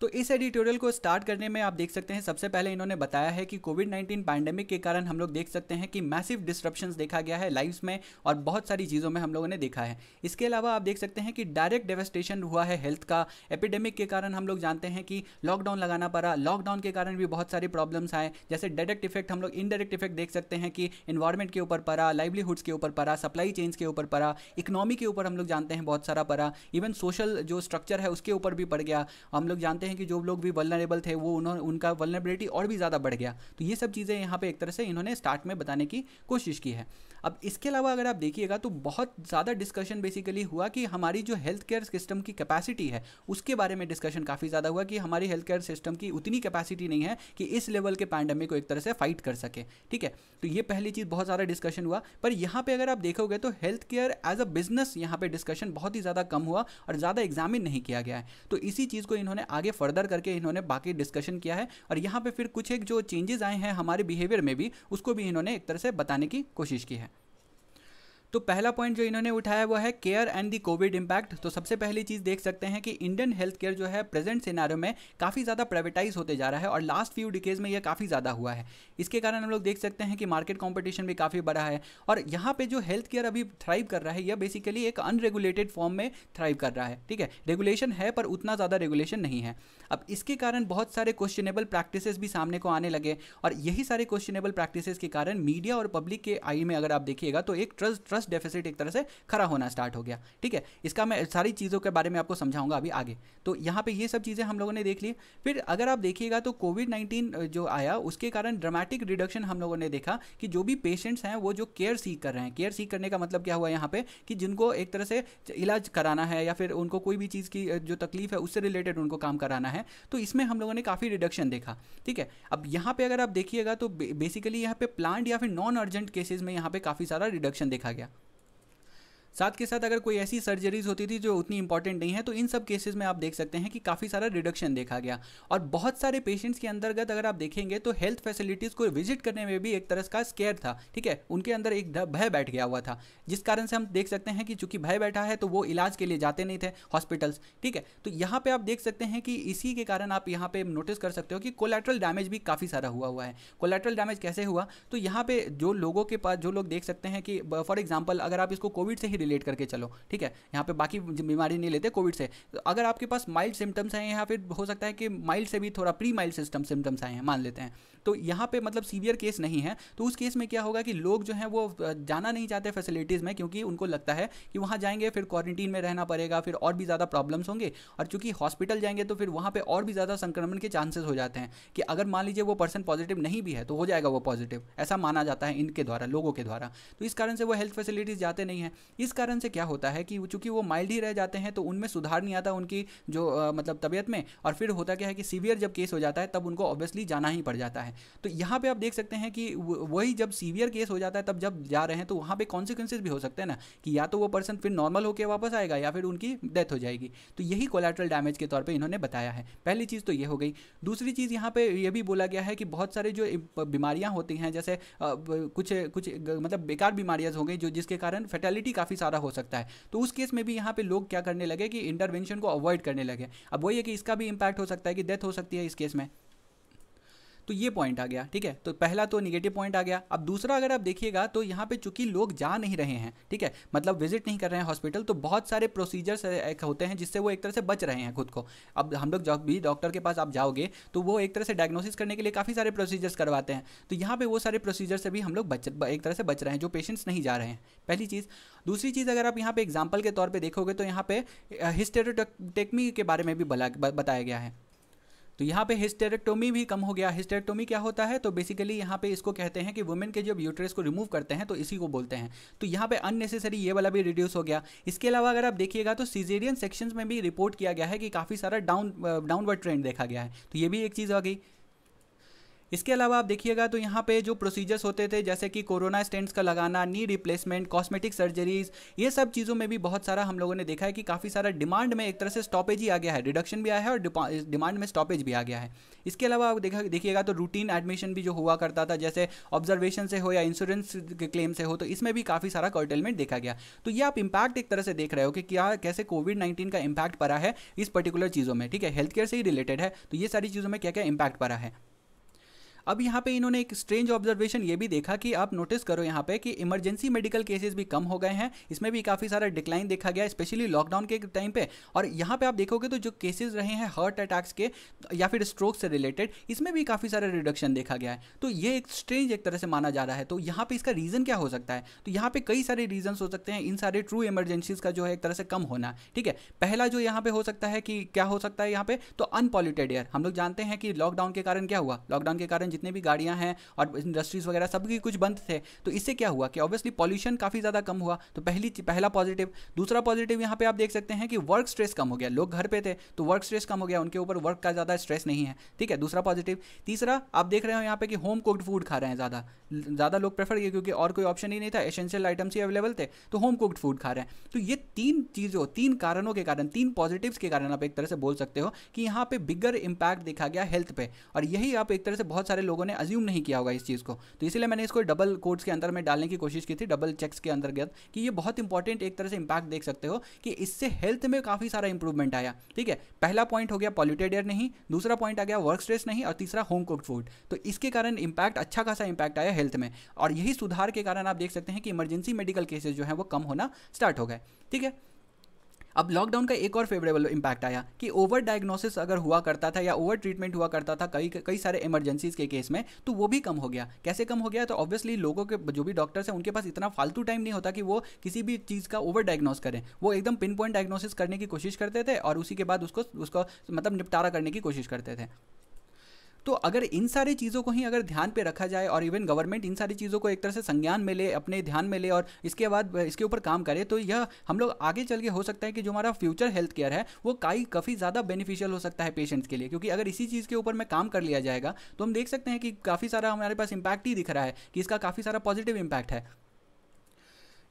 तो इस एडिटोरियल को स्टार्ट करने में आप देख सकते हैं सबसे पहले इन्होंने बताया है कि कोविड नाइन्टीन पैंडेमिक के कारण हम लोग देख सकते हैं कि मैसिव डिस्ट्रप्शन देखा गया है लाइफ में और बहुत सारी चीज़ों में हम लोगों ने देखा है इसके अलावा आप देख सकते हैं कि डायरेक्ट डेवेस्टेशन हुआ है हेल्थ का एपिडेमिक के कारण हम लोग जानते हैं कि लॉकडाउन लगाना पड़ा लॉकडाउन के कारण भी बहुत सारे प्रॉब्लम्स आए जैसे डायरेक्ट इफेक्ट हम लोग इनडायरेक्ट इफेक्ट देख सकते हैं कि इन्वायरमेंट के ऊपर पड़ा लाइवलीहुड्स के ऊपर पड़ा सप्लाई चेंज के ऊपर पड़ा इकोनॉमी के ऊपर हम लोग जानते हैं बहुत सारा पड़ा इवन सोशल जो स्ट्रक्चर है उसके ऊपर भी पड़ गया हम लोग जानते हैं हैं कि जो लोग भी वलनरेबल थे वो उन्होंने उनका वलनरेबिलिटी और भी ज़्यादा बढ़ गया तो ये सब चीज़ें यहाँ पे एक तरह से इन्होंने स्टार्ट में बताने की कोशिश की है अब इसके अलावा अगर आप देखिएगा तो बहुत ज़्यादा डिस्कशन बेसिकली हुआ कि हमारी जो हेल्थ केयर सिस्टम की कैपेसिटी है उसके बारे में डिस्कशन काफ़ी ज़्यादा हुआ कि हमारी हेल्थ केयर सिस्टम की उतनी कैपेसिटी नहीं है कि इस लेवल के पैंडमिक को एक तरह से फाइट कर सके ठीक है तो ये पहली चीज़ बहुत ज़्यादा डिस्कशन हुआ पर यहाँ पर अगर आप देखोगे तो health care as a business यहाँ पर डिस्कशन बहुत ही ज़्यादा कम हुआ और ज़्यादा एग्जामिन नहीं किया गया है तो इसी चीज़ को इन्होंने आगे फर्दर करके इन्होंने बाकी डिस्कशन किया है और यहाँ पर फिर कुछ एक जो चेंजेस आए हैं हमारे बिहेवियर में भी उसको भी इन्होंने एक तरह से बताने की कोशिश की है तो पहला पॉइंट जो इन्होंने उठाया वो है care and the Covid impact तो सबसे पहली चीज़ देख सकते हैं कि इंडियन हेल्थ केयर जो है प्रेजेंट सिनारो में काफ़ी ज़्यादा प्राइवेटाइज होते जा रहा है और लास्ट फ्यू डिकेज में यह काफ़ी ज़्यादा हुआ है इसके कारण हम लोग देख सकते हैं कि मार्केट कॉम्पिटिशन भी काफ़ी बड़ा है और यहाँ पर जो हेल्थ केयर अभी थ्राइव कर रहा है यह बेसिकली एक अनरेगुलेटेड फॉर्म में थ्राइव कर रहा है ठीक है रेगुलेशन है पर उतना ज़्यादा रेगुलेशन नहीं है अब इसके कारण बहुत सारे क्वेश्चनेबल प्रैक्टिसेस भी सामने को आने लगे और यही सारे क्वेश्चनेबल प्रैक्टिसेस के कारण मीडिया और पब्लिक के आई में अगर आप देखिएगा तो एक ट्रस्ट ट्रस्ट ट्रस्ट डेफिसिट एक तरह से खड़ा होना स्टार्ट हो गया ठीक है इसका मैं सारी चीज़ों के बारे में आपको समझाऊंगा अभी आगे तो यहाँ पर ये सब चीज़ें हम लोगों ने देख ली फिर अगर आप देखिएगा तो कोविड नाइन्टीन जो आया उसके कारण ड्रामेटिक रिडक्शन हम लोगों ने देखा कि जो भी पेशेंट्स हैं वो जो केयर सीख कर रहे हैं केयर सीख करने का मतलब क्या हुआ यहाँ पर कि जिनको एक तरह से इलाज कराना है या फिर उनको कोई भी चीज़ की जो तकलीफ है उससे रिलेटेड उनको काम कराना है तो इसमें हम लोगों ने काफ़ी रिडक्शन देखा ठीक है अब यहाँ पर अगर आप देखिएगा तो बेसिकली यहाँ पे प्लांट या फिर नॉन अर्जेंट केसेज में यहाँ पे काफ़ी सारा रिडक्शन देखा गया साथ के साथ अगर कोई ऐसी सर्जरीज होती थी जो उतनी इंपॉर्टेंट नहीं है तो इन सब केसेस में आप देख सकते हैं कि काफ़ी सारा रिडक्शन देखा गया और बहुत सारे पेशेंट्स के अंतर्गत अगर आप देखेंगे तो हेल्थ फैसिलिटीज़ को विजिट करने में भी एक तरह का स्केयर था ठीक है उनके अंदर एक भय बैठ गया हुआ था जिस कारण से हम देख सकते हैं कि चूंकि भय बैठा है तो वो इलाज के लिए जाते नहीं थे हॉस्पिटल्स ठीक है तो यहाँ पर आप देख सकते हैं कि इसी के कारण आप यहाँ पर नोटिस कर सकते हो कि कोलेट्रल डैमेज भी काफ़ी सारा हुआ हुआ है कोलेट्रल डैमेज कैसे हुआ तो यहाँ पर जो लोगों के पास जो लोग देख सकते हैं कि फॉर एग्जाम्पल अगर आप इसको कोविड से ही रिलेट करके चलो ठीक है यहाँ पे बाकी बीमारी नहीं लेते कोविड से तो अगर आपके पास माइल्ड सिम्टम्स हैं या फिर हो सकता है कि माइल्ड से भी थोड़ा प्री माइल्ड सिस्टम सिम्टम्स आए हैं मान लेते हैं तो यहाँ पे मतलब सीवियर केस नहीं है तो उस केस में क्या होगा कि लोग जो हैं वो जाना नहीं चाहते फैसिलिटीज़ में क्योंकि उनको लगता है कि वहाँ जाएंगे फिर क्वारंटीन में रहना पड़ेगा फिर और भी ज़्यादा प्रॉब्लम्स होंगे और चूंकि हॉस्पिटल जाएंगे तो फिर वहाँ पर और भी ज़्यादा संक्रमण के चांसेस हो जाते हैं कि अगर मान लीजिए वो पर्सन पॉजिटिव नहीं भी है तो हो जाएगा वो पॉजिटिव ऐसा माना जाता है इनके द्वारा लोगों के द्वारा तो इस कारण से वो हेल्थ फैसिलिटीज़ जाते नहीं है इस इस कारण से क्या होता है कि चूंकि वो माइल्ड ही रह जाते हैं तो उनमें सुधार नहीं आता उनकी जो आ, मतलब तबीयत में और फिर होता क्या है कि सीवियर जब केस हो जाता है तब उनको ऑब्वियसली जाना ही पड़ जाता है तो यहाँ पर आप देख सकते हैं कि वही जब सीवियर केस हो जाता है तब जब जा रहे हैं तो वहाँ पर कॉन्सिक्वेंसेज भी हो सकते हैं ना कि या तो वो पर्सन फिर नॉर्मल होकर वापस आएगा या फिर उनकी डेथ हो जाएगी तो यही कोलेट्रल डैमेज के तौर पर इन्होंने बताया है पहली चीज़ तो ये हो गई दूसरी चीज़ यहाँ पर यह भी बोला गया है कि बहुत सारे जो बीमारियाँ होती हैं जैसे कुछ कुछ मतलब बेकार बीमारियाँ हो गई जो जिसके कारण फैटेलिटी काफ़ी सारा हो सकता है तो उस केस में भी यहाँ पे लोग क्या करने लगे कि इंटरवेंशन को अवॉइड करने लगे अब वही है कि इसका भी इंपैक्ट हो सकता है कि डेथ हो सकती है इस केस में तो ये पॉइंट आ गया ठीक है तो पहला तो निगेटिव पॉइंट आ गया अब दूसरा अगर आप देखिएगा तो यहाँ पे चूंकि लोग जा नहीं रहे हैं ठीक है मतलब विजिट नहीं कर रहे हैं हॉस्पिटल तो बहुत सारे प्रोसीजर्स होते हैं जिससे वो एक तरह से बच रहे हैं खुद को अब हम लोग जब भी डॉक्टर के पास आप जाओगे तो वो एक तरह से डायग्नोसिस करने के लिए काफ़ी सारे प्रोसीजर्स करवाते हैं तो यहाँ पर वो सारे प्रोसीजर से भी हम लोग बच एक तरह से बच रहे हैं जो पेशेंट्स नहीं जा रहे हैं पहली चीज़ दूसरी चीज़ अगर आप यहाँ पर एग्जाम्पल के तौर पर देखोगे तो यहाँ पे हिस्टेरोटेक्मी के बारे में भी बताया गया है तो यहाँ पे हिस्टेरेक्टोमी भी कम हो गया हिस्टेरेक्टोमी क्या होता है तो बेसिकली यहाँ पे इसको कहते हैं कि वुमेन के जब यूट्रेस को रिमूव करते हैं तो इसी को बोलते हैं तो यहाँ पे अननेसेसरी ये वाला भी रिड्यूस हो गया इसके अलावा अगर आप देखिएगा तो सीजेरियन सेक्शंस में भी रिपोर्ट किया गया है कि काफ़ी सारा डाउन डाउनवर्ड ट्रेंड देखा गया है तो ये भी एक चीज़ आ गई इसके अलावा आप देखिएगा तो यहाँ पे जो प्रोसीजर्स होते थे जैसे कि कोरोना स्टेंट्स का लगाना नी रिप्लेसमेंट कॉस्मेटिक सर्जरीज ये सब चीज़ों में भी बहुत सारा हम लोगों ने देखा है कि काफ़ी सारा डिमांड में एक तरह से स्टॉपेज ही आ गया है रिडक्शन भी आया है और डिमांड में स्टॉपेज भी आ गया है इसके अलावा आप देखिएगा तो रूटीन एडमिशन भी जो हुआ करता था जैसे ऑब्जर्वेशन से हो या इंश्योरेंस के क्लेम से हो तो इसमें भी काफ़ी सारा कर्टेलमेंट देखा गया तो ये आप इम्पैक्ट एक तरह से देख रहे हो कि क्या कैसे कोविड नाइन्टीन का इम्पैक्ट पड़ा है इस पर्टिकुलर चीज़ों में ठीक है हेल्थ केयर से ही रिलेटेड है तो ये सारी चीज़ों में क्या क्या इम्पैक्ट पड़ा है अब यहाँ पे इन्होंने एक स्ट्रेंज ऑब्जर्वेशन ये भी देखा कि आप नोटिस करो यहाँ पे कि इमरजेंसी मेडिकल केसेस भी कम हो गए हैं इसमें भी काफ़ी सारा डिक्लाइन देखा गया स्पेशली लॉकडाउन के टाइम पे और यहाँ पे आप देखोगे तो जो केसेस रहे हैं हार्ट अटैक्स के या फिर स्ट्रोक से रिलेटेड इसमें भी काफ़ी सारा रिडक्शन देखा गया है तो ये एक स्ट्रेंज एक तरह से माना जा रहा है तो यहाँ पर इसका रीज़न क्या हो सकता है तो यहाँ पर कई सारे रीजन हो सकते हैं इन सारे ट्रू इमरजेंसीज का जो है एक तरह से कम होना ठीक है पहला जो यहाँ पे हो सकता है कि क्या हो सकता है यहाँ पे तो अनपॉल्यूटेड एयर हम लोग जानते हैं कि लॉकडाउन के कारण क्या हुआ लॉकडाउन के कारण अपन जितने भी गाड़ियां हैं और इंडस्ट्रीज़ वगैरह सबकी कुछ बंद थे तो इससे क्या हुआ कि ऑब्वियसली पॉल्यूशन काफ़ी ज़्यादा कम हुआ तो पहली पहला पॉजिटिव दूसरा पॉजिटिव यहाँ पर आप देख सकते हैं कि वर्क स्ट्रेस कम हो गया लोग घर पर थे तो वर्क स्ट्रेस कम हो गया उनके ऊपर वर्क का ज़्यादा स्ट्रेस नहीं है ठीक है दूसरा पॉजिटिव तीसरा आप देख रहे हो यहाँ पे कि होम कुकड फूड खा रहे हैं ज़्यादा ज़्यादा लोग प्रेफर किए क्योंकि और कोई ऑप्शन ही नहीं था एसेंशियल आइटम्स ही अवेलेबल थे तो होम कुकड फूड खा रहे हैं तो ये तीन चीज़ों तीन कारणों के कारण तीन पॉजिटिव्स के कारण आप एक तरह से बोल सकते हो कि यहाँ पे बिगर इंपैक्ट देखा गया हेल्थ पे और यही आप एक तरह से बहुत सारे सारे लोगों ने अज्यूम नहीं किया होगा इस चीज़ को तो इसलिए मैंने इसको डबल कोड्स के अंदर में डालने की कोशिश की थी डबल चेक्स के अंतर्गत कि ये बहुत इंपॉर्टेंट एक तरह से इंपैक्ट देख सकते हो कि इससे हेल्थ में काफ़ी सारा इंप्रूवमेंट आया ठीक है पहला पॉइंट हो गया पॉल्यूटेड एयर नहीं दूसरा पॉइंट आ गया वर्क स्ट्रेस नहीं और तीसरा होम कुक फूड तो इसके कारण इंपैक्ट अच्छा खासा इंपैक्ट आया हेल्थ में और यही सुधार के कारण आप देख सकते हैं कि इमरजेंसी मेडिकल केसेज जो है वो कम होना स्टार्ट हो गए ठीक है अब लॉकडाउन का एक और फेवरेबल इम्पैक्ट आया कि ओवर डायग्नोसिस अगर हुआ करता था या ओवर ट्रीटमेंट हुआ करता था कई कई सारे इमरजेंसीज के केस में तो वो भी कम हो गया कैसे कम हो गया तो ऑब्वियसली लोगों के जो भी डॉक्टर्स हैं उनके पास इतना फालतू टाइम नहीं होता कि वो किसी भी चीज़ का ओवर डायग्नोस करें वो एकदम पिन पॉइंट डायग्नोसिस करने की कोशिश करते थे और उसी के बाद उसको उसका मतलब निपटारा करने की कोशिश करते थे तो अगर इन सारी चीज़ों को ही अगर ध्यान पे रखा जाए और इवन गवर्नमेंट इन सारी चीज़ों को एक तरह से संज्ञान में ले अपने ध्यान में ले और इसके बाद इसके ऊपर काम करे तो यह हम लोग आगे चल के हो सकता है कि जो हमारा फ्यूचर हेल्थ केयर है वो काई काफ़ी ज़्यादा बेनिफिशियल हो सकता है पेशेंट्स के लिए क्योंकि अगर इसी चीज़ के ऊपर में काम कर लिया जाएगा तो हम देख सकते हैं कि काफ़ी सारा हमारे पास इम्पैक्ट ही दिख रहा है कि इसका काफ़ी सारा पॉजिटिव इम्पैक्ट है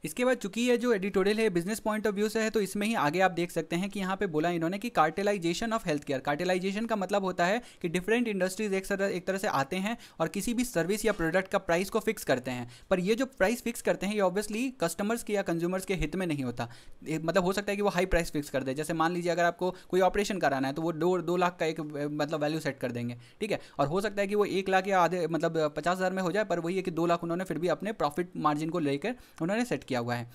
इसके बाद चूंकि ये जो एडिटोरियल है बिजनेस पॉइंट ऑफ व्यू से है तो इसमें ही आगे आप देख सकते हैं कि यहाँ पे बोला इन्होंने कि cartelisation of health care cartelisation का मतलब होता है कि डिफरेंट इंडस्ट्रीज एक तरह एक तरह से आते हैं और किसी भी सर्विस या प्रोडक्ट का प्राइस को फिक्स करते हैं पर ये जो प्राइस फिक्स करते हैं ये ऑब्वियसली कस्टमर्स के या कंज्यूमर्स के हित में नहीं होता मतलब हो सकता है कि वो हाई प्राइस फिक्स कर दे जैसे मान लीजिए अगर आपको कोई ऑपरेशन कराना है तो वो दो दो लाख का एक मतलब वैल्यू सेट कर देंगे ठीक है और हो सकता है कि वो एक लाख या आधे मतलब पचास हज़ार में हो जाए पर वही है कि दो लाख उन्होंने फिर भी अपने प्रॉफिट मार्जिन को लेकर उन्होंने सेट किया हुआ है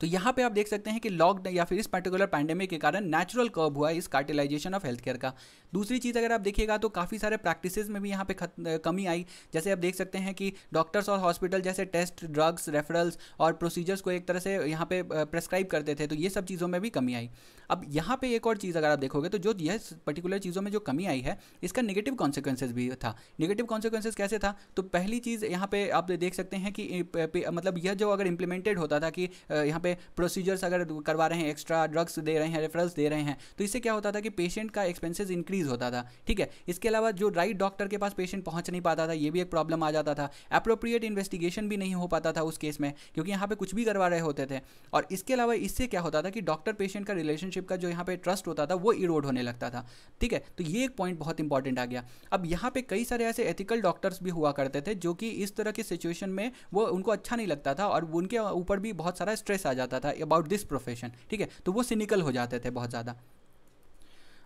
तो यहाँ पे आप देख सकते हैं कि लॉकडाउन या फिर इस पर्टिकुलर पैंडेमिक के कारण नेचुरल कर्व हुआ है इस कार्टिलाइजेशन ऑफ हेल्थ केयर का दूसरी चीज़ अगर आप देखिएगा तो काफ़ी सारे प्रैक्टिसेस में भी यहाँ पे खत, कमी आई जैसे आप देख सकते हैं कि डॉक्टर्स और हॉस्पिटल जैसे टेस्ट ड्रग्स रेफरल्स और प्रोसीजर्स को एक तरह से यहाँ पे प्रेस्क्राइब करते थे तो ये सब चीज़ों में भी कमी आई अब यहाँ पे एक और चीज़ अगर आप देखोगे तो जो यह पर्टिकुलर चीज़ों में जो कमी आई है इसका निगेटिव कॉन्सिक्वेंसेज भी था निगेटिव कॉन्सिक्वेंसेज कैसे था तो पहली चीज़ यहाँ पे आप देख सकते हैं कि मतलब यह जो अगर इम्प्लीमेंटेड होता था कि यहाँ पे पे प्रोसीजर्स अगर करवा रहे हैं एक्स्ट्रा ड्रग्स दे रहे हैं रेफरल्स दे रहे हैं तो इससे क्या होता था कि पेशेंट का एक्सपेंसिस इंक्रीज होता था ठीक है इसके अलावा जो राइट डॉक्टर के पास पेशेंट पहुंच नहीं पाता था ये भी एक प्रॉब्लम आ जाता था अप्रोप्रिएट इन्वेस्टिगेशन भी नहीं हो पाता था उस केस में क्योंकि यहाँ पे कुछ भी करवा रहे होते थे और इसके अलावा इससे क्या होता था कि डॉक्टर पेशेंट का रिलेशनशिप का जो यहाँ पे ट्रस्ट होता था वो इरोड होने लगता था ठीक है तो ये एक पॉइंट बहुत इंपॉर्टेंट आ गया अब यहाँ पे कई सारे ऐसे एथिकल डॉक्टर्स भी हुआ करते थे जो कि इस तरह के सिचुएशन में वो उनको अच्छा नहीं लगता था और उनके ऊपर भी बहुत सारा स्ट्रेस आ जाता था अबाउट दिस प्रोफेशन ठीक है तो वो सिनिकल हो जाते थे बहुत ज़्यादा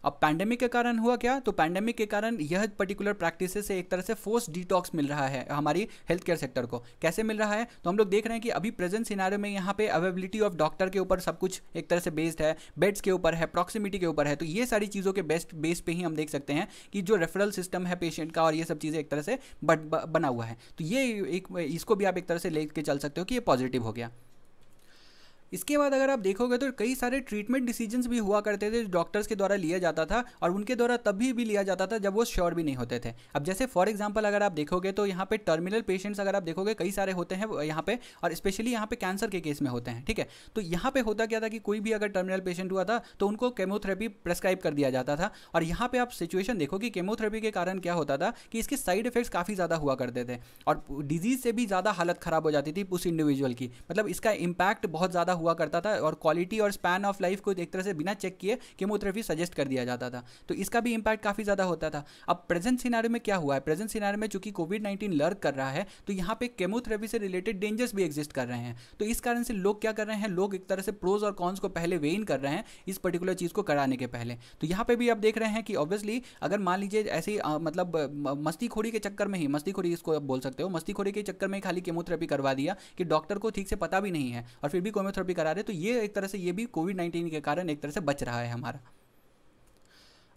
अब पैंडेमिक के कारण हुआ क्या तो पैंडेमिक के कारण यह पर्टिकुलर प्रैक्टिस से एक तरह से फोर्स डिटॉक्स मिल रहा है हमारी हेल्थ केयर सेक्टर को कैसे मिल रहा है तो हम लोग देख रहे हैं कि अभी प्रेजेंट सिनारे में यहाँ पे अवेबिलिटी ऑफ डॉक्टर के ऊपर सब कुछ एक तरह से बेस्ड है बेड्स के ऊपर है प्रॉक्सिमिटी के ऊपर है तो ये सारी चीज़ों के बेस्ट बेस पर ही हम देख सकते हैं कि जो रेफरल सिस्टम है पेशेंट का और ये सब चीज़ें एक तरह से बना हुआ है तो ये एक इसको भी आप एक तरह से ले चल सकते हो कि ये पॉजिटिव हो गया इसके बाद अगर आप देखोगे तो कई सारे ट्रीटमेंट डिसीजंस भी हुआ करते थे डॉक्टर्स के द्वारा लिया जाता था और उनके द्वारा तभी भी लिया जाता था जब वो श्योर भी नहीं होते थे अब जैसे फॉर एग्जाम्पल अगर आप देखोगे तो यहाँ पे टर्मिनल पेशेंट्स अगर आप देखोगे कई सारे होते हैं यहाँ पे और स्पेशली यहाँ पे कैंसर के केस में होते हैं ठीक है तो यहाँ पे होता क्या था कि कोई भी अगर टर्मिनल पेशेंट हुआ था तो उनको केमोथेरेपी प्रेस्क्राइब कर दिया जाता था और यहाँ पे आप सिचुएशन देखो कि केमोथेरेपी के कारण क्या होता था कि इसके साइड इफेक्ट्स काफ़ी ज़्यादा हुआ करते थे और डिजीज़ से भी ज़्यादा हालत खराब हो जाती थी उस इंडिविजुअल की मतलब इसका इम्पैक्ट बहुत ज़्यादा हुआ करता था और क्वालिटी और स्पैन ऑफ लाइफ को एक तरह से बिना चेक किए केमोथेरेपी सजेस्ट कर दिया जाता था तो इसका भी इंपैक्ट काफ़ी ज़्यादा होता था अब प्रेजेंट सिनारे में क्या हुआ है प्रेजेंट सिनारे में चूंकि कोविड नाइन्टीन लर्क कर रहा है तो यहाँ पे केमोथेरेपी से रिलेटेड डेंजर्स भी एग्जिस्ट कर रहे हैं तो इस कारण से लोग क्या कर रहे हैं लोग एक तरह से प्रोज और कॉन्स को पहले वेइन कर रहे हैं इस पर्टिकुलर चीज़ को कराने के पहले तो यहाँ पे भी आप देख रहे हैं कि ऑब्वियसली अगर मान लीजिए ऐसे मतलब मस्तीखोरी के चक्कर में ही मस्तीखोरी इसको आप बोल सकते हो मस्तीखोरी के चक्कर में खाली केमोथेरेपी करवा दिया कि डॉक्टर को ठीक से पता भी नहीं है और फिर भी केमोथेरेपी भी करा रहे तो ये एक तरह से ये भी कोविड नाइन्टीन के कारण एक तरह से बच रहा है हमारा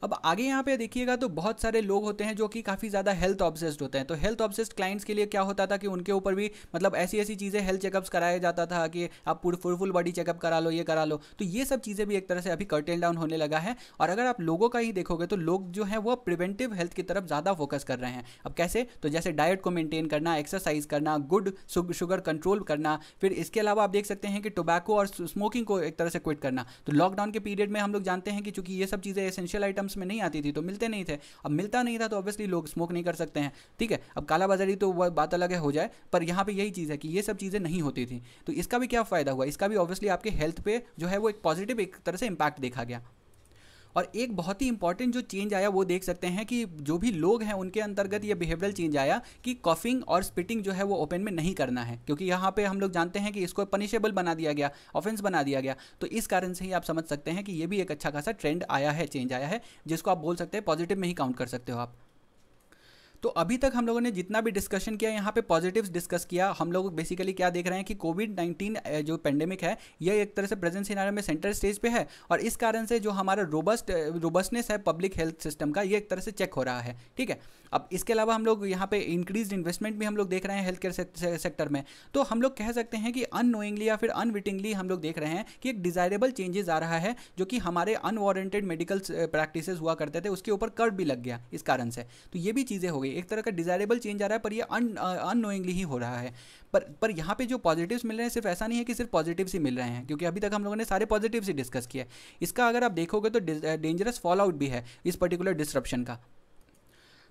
अब आगे यहाँ पे देखिएगा तो बहुत सारे लोग होते हैं जो कि काफ़ी ज़्यादा हेल्थ ऑब्सेस्ड होते हैं तो हेल्थ ऑब्सेस्ड क्लाइंट्स के लिए क्या होता था कि उनके ऊपर भी मतलब ऐसी ऐसी चीज़ें हेल्थ चेकअप्स कराया जाता था कि आप पूरी फुल फुल बॉडी चेकअप करा लो ये करा लो तो ये सब चीज़ें भी एक तरह से अभी कर्टेल डाउन होने लगा है और अगर आप लोगों का ही देखोगे तो लोग जो है वो प्रिवेंटिव हेल्थ की तरफ ज़्यादा फोकस कर रहे हैं अब कैसे तो जैसे डाइट को मेनटेन करना एक्सरसाइज करना गुड शुगर कंट्रोल करना फिर इसके अलावा आप देख सकते हैं कि टोबैको और स्मोकिंग को एक तरह से क्विट करना तो लॉकडाउन के पीरियड में हम लोग जानते हैं कि चूंकि ये सब चीज़ें एसेंशियल आइटम्स में नहीं आती थी तो मिलते नहीं थे अब मिलता नहीं था तो ऑब्वियसली लोग स्मोक नहीं कर सकते हैं ठीक है अब कालाबाजारी तो वह बात अलग है हो जाए पर यहाँ पर यही चीज़ है कि ये सब चीज़ें नहीं होती थी तो इसका भी क्या फ़ायदा हुआ इसका भी ऑब्वियसली आपके हेल्थ पे जो है वो एक पॉजिटिव एक तरह से इम्पैक्ट देखा गया और एक बहुत ही इंपॉर्टेंट जो चेंज आया वो देख सकते हैं कि जो भी लोग हैं उनके अंतर्गत ये बिहेवियरल चेंज आया कि कॉफिंग और स्पिटिंग जो है वो ओपन में नहीं करना है क्योंकि यहाँ पे हम लोग जानते हैं कि इसको पनिशेबल बना दिया गया ऑफेंस बना दिया गया तो इस कारण से ही आप समझ सकते हैं कि ये भी एक अच्छा खासा ट्रेंड आया है चेंज आया है जिसको आप बोल सकते हैं पॉजिटिव में ही काउंट कर सकते हो आप तो अभी तक हम लोगों ने जितना भी डिस्कशन किया यहाँ पे पॉजिटिव्स डिस्कस किया हम लोग बेसिकली क्या देख रहे हैं कि कोविड नाइन्टीन जो पेंडेमिक है यह एक तरह से प्रेजेंट सिनारे में सेंटर स्टेज पे है और इस कारण से जो हमारा रोबस्ट रोबस्टनेस है पब्लिक हेल्थ सिस्टम का ये एक तरह से चेक हो रहा है ठीक है अब इसके अलावा हम लोग यहाँ पे इंक्रीज इन्वेस्टमेंट भी हम लोग देख रहे हैं हेल्थ केयर सेक्टर में तो हम लोग कह सकते हैं कि अनोइंगली या फिर अनविटिंगली हम लोग देख रहे हैं कि एक डिजायरेबल चेंजेस आ रहा है जो कि हमारे अनवारंटेड मेडिकल प्रैक्टिस हुआ करते थे उसके ऊपर कर्व भी लग गया इस कारण से तो ये भी चीज़ें हो गई एक तरह का डिजायरेबल चेंज आ रहा है पर यह अनोइंगली uh, ही हो रहा है पर पर यहाँ पे जो पॉजिटिव्स मिल रहे हैं सिर्फ ऐसा नहीं है कि सिर्फ पॉजिटिव्स ही मिल रहे हैं क्योंकि अभी तक हम लोगों ने सारे पॉजिटिव्स ही डिस्कस किए इसका अगर आप देखोगे तो डेंजरस फॉल आउट भी है इस पर्टिकुलर डिस्ट्रप्शन का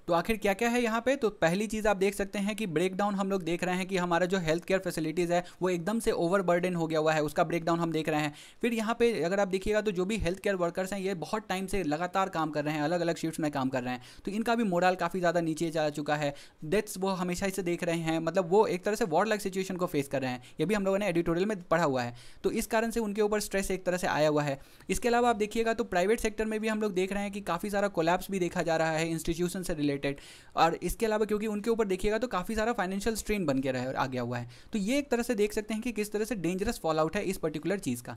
तो आखिर क्या क्या है यहाँ पे तो पहली चीज़ आप देख सकते हैं कि ब्रेकडाउन हम लोग देख रहे हैं कि हमारा जो हेल्थ केयर फैसिलिटीज़ है वो एकदम से ओवरबर्डन हो गया हुआ है उसका ब्रेकडाउन हम देख रहे हैं फिर यहाँ पे अगर आप देखिएगा तो जो भी हेल्थ केयर वर्कर्स हैं ये बहुत टाइम से लगातार काम कर रहे हैं अलग अलग शिफ्ट में काम कर रहे हैं तो इनका भी मोरल काफ़ी ज़्यादा नीचे जा चुका है डेथ्स वो हमेशा से देख रहे हैं मतलब वो एक तरह से वॉर लाइक सिचुएशन को फेस कर रहे हैं ये भी हम लोगों ने एडिटोरियल में पढ़ा हुआ है तो इस कारण से उनके ऊपर स्ट्रेस एक तरह से आया हुआ है इसके अलावा आप देखिएगा तो प्राइवेट सेक्टर में भी हम लोग देख रहे हैं कि काफ़ी सारा कोलैप्स भी देखा जा रहा है इंस्टीट्यूशन से रिलेटेड रिलेटेड और इसके अलावा क्योंकि उनके ऊपर देखिएगा तो काफ़ी सारा फाइनेंशियल स्ट्रेन बन के रह आ गया हुआ है तो ये एक तरह से देख सकते हैं कि किस तरह से डेंजरस फॉल आउट है इस पर्टिकुलर चीज़ का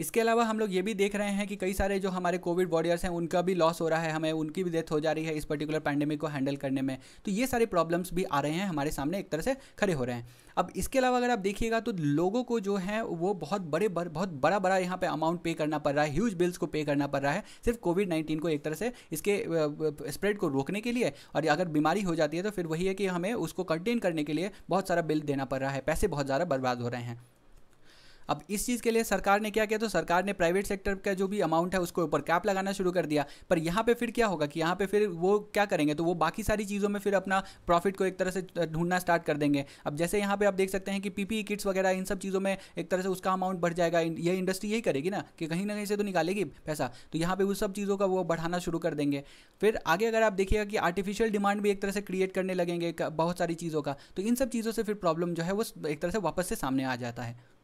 इसके अलावा हम लोग ये भी देख रहे हैं कि कई सारे जो हमारे कोविड वॉरियर्स हैं उनका भी लॉस हो रहा है हमें उनकी भी डेथ हो जा रही है इस पर्टिकुलर पैंडेमिक को हैंडल करने में तो ये सारे प्रॉब्लम्स भी आ रहे हैं हमारे सामने एक तरह से खड़े हो रहे हैं अब इसके अलावा अगर आप देखिएगा तो लोगों को जो है वो बहुत बड़े बर, बहुत बड़ा बड़ा यहाँ पे अमाउंट पे करना पड़ रहा है ह्यूज बिल्स को पे करना पड़ रहा है सिर्फ कोविड नाइन्टीन को एक तरह से इसके स्प्रेड को रोकने के लिए और अगर बीमारी हो जाती है तो फिर वही है कि हमें उसको कंटेन करने के लिए बहुत सारा बिल देना पड़ रहा है पैसे बहुत ज़्यादा बर्बाद हो रहे हैं अब इस चीज़ के लिए सरकार ने क्या किया तो सरकार ने प्राइवेट सेक्टर का जो भी अमाउंट है उसके ऊपर कैप लगाना शुरू कर दिया पर यहाँ पे फिर क्या होगा कि यहाँ पे फिर वो क्या करेंगे तो वो बाकी सारी चीज़ों में फिर अपना प्रॉफिट को एक तरह से ढूंढना स्टार्ट कर देंगे अब जैसे यहाँ पे आप देख सकते हैं कि पी किट्स e वगैरह इन सब चीज़ों में एक तरह से उसका अमाउंट बढ़ जाएगा ये इंडस्ट्री यही करेगी ना कि कहीं ना कहीं से तो निकालेगी पैसा तो यहाँ पर उस सब चीज़ों का वो बढ़ाना शुरू कर देंगे फिर आगे अगर आप देखिएगा कि आर्टिफिशियल डिमांड भी एक तरह से क्रिएट करने लगेंगे बहुत सारी चीज़ों का तो इन सब चीज़ों से फिर प्रॉब्लम जो है वो एक तरह से वापस से सामने आ जाता है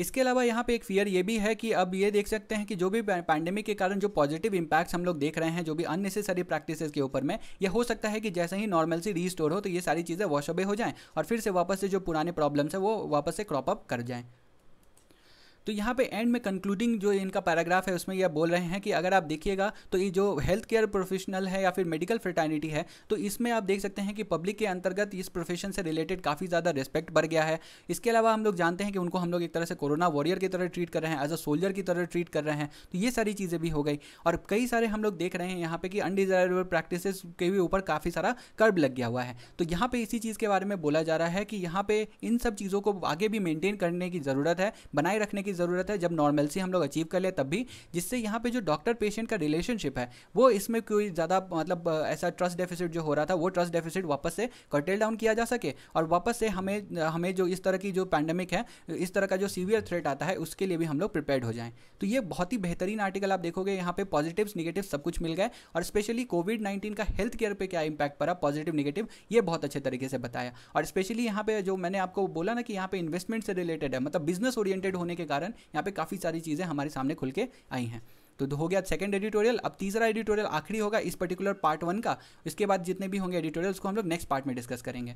इसके अलावा यहाँ पे एक फियर ये भी है कि अब ये देख सकते हैं कि जो भी पैंडेमिक के कारण जो पॉजिटिव इम्पैक्ट्स हम लोग देख रहे हैं जो भी अननेसेसरी प्रैक्टिसेस के ऊपर में ये हो सकता है कि जैसे ही नॉर्मल सी रीस्टोर हो तो ये सारी चीज़ें वॉशअबे हो जाएं और फिर से वापस से जो पुराने प्रॉब्लम्स हैं वो वापस से क्रॉप अप कर जाएँ तो यहाँ पे एंड में कंक्लूडिंग जो इनका पैराग्राफ है उसमें यह बोल रहे हैं कि अगर आप देखिएगा तो ये जो हेल्थ केयर प्रोफेशनल है या फिर मेडिकल फ्रेटर्निटी है तो इसमें आप देख सकते हैं कि पब्लिक के अंतर्गत इस प्रोफेशन से रिलेटेड काफ़ी ज़्यादा रिस्पेक्ट बढ़ गया है इसके अलावा हम लोग जानते हैं कि उनको हम लोग एक तरह से कोरोना वॉरियर की तरह ट्रीट कर रहे हैं एज अ सोल्जर की तरह ट्रीट कर रहे हैं तो ये सारी चीज़ें भी हो गई और कई सारे हम लोग देख रहे हैं यहाँ पर कि अनडिजायरेबल प्रैक्टिस के भी ऊपर काफ़ी सारा कर्ब लग गया हुआ है तो यहाँ पर इसी चीज़ के बारे में बोला जा रहा है कि यहाँ पर इन सब चीज़ों को आगे भी मेनटेन करने की ज़रूरत है बनाए रखने की की ज़रूरत है जब नॉर्मलसी हम लोग अचीव कर ले तब भी जिससे यहाँ पे जो डॉक्टर पेशेंट का रिलेशनशिप है वो इसमें कोई ज़्यादा मतलब ऐसा ट्रस्ट डेफिसिट जो हो रहा था वो ट्रस्ट डेफिसिट वापस से कंटेल डाउन किया जा सके और वापस से हमें हमें जो इस तरह की जो पैंडेमिक है इस तरह का जो सीवियर थ्रेट आता है उसके लिए भी हम लोग प्रिपेयर हो जाएँ तो ये बहुत ही बेहतरीन आर्टिकल आप देखोगे यहाँ पे पॉजिटिव निगेटिव सब कुछ मिल गए और स्पेशली कोविड नाइन्टीन का हेल्थ केयर पर क्या इम्पैक्ट पड़ा पॉजिटिव निगेटिव ये बहुत अच्छे तरीके से बताया और स्पेशली यहाँ पे जो मैंने आपको बोला ना कि यहाँ पे इन्वेस्टमेंट से रिलेटेड है मतलब बिजनेस ओरिएंटेड होने के कारण कारण यहाँ पे काफ़ी सारी चीज़ें हमारे सामने खुल के आई हैं तो हो गया सेकंड एडिटोरियल अब तीसरा एडिटोरियल आखिरी होगा इस पर्टिकुलर पार्ट वन का इसके बाद जितने भी होंगे एडिटोरियल उसको हम लोग नेक्स्ट पार्ट में डिस्कस करेंगे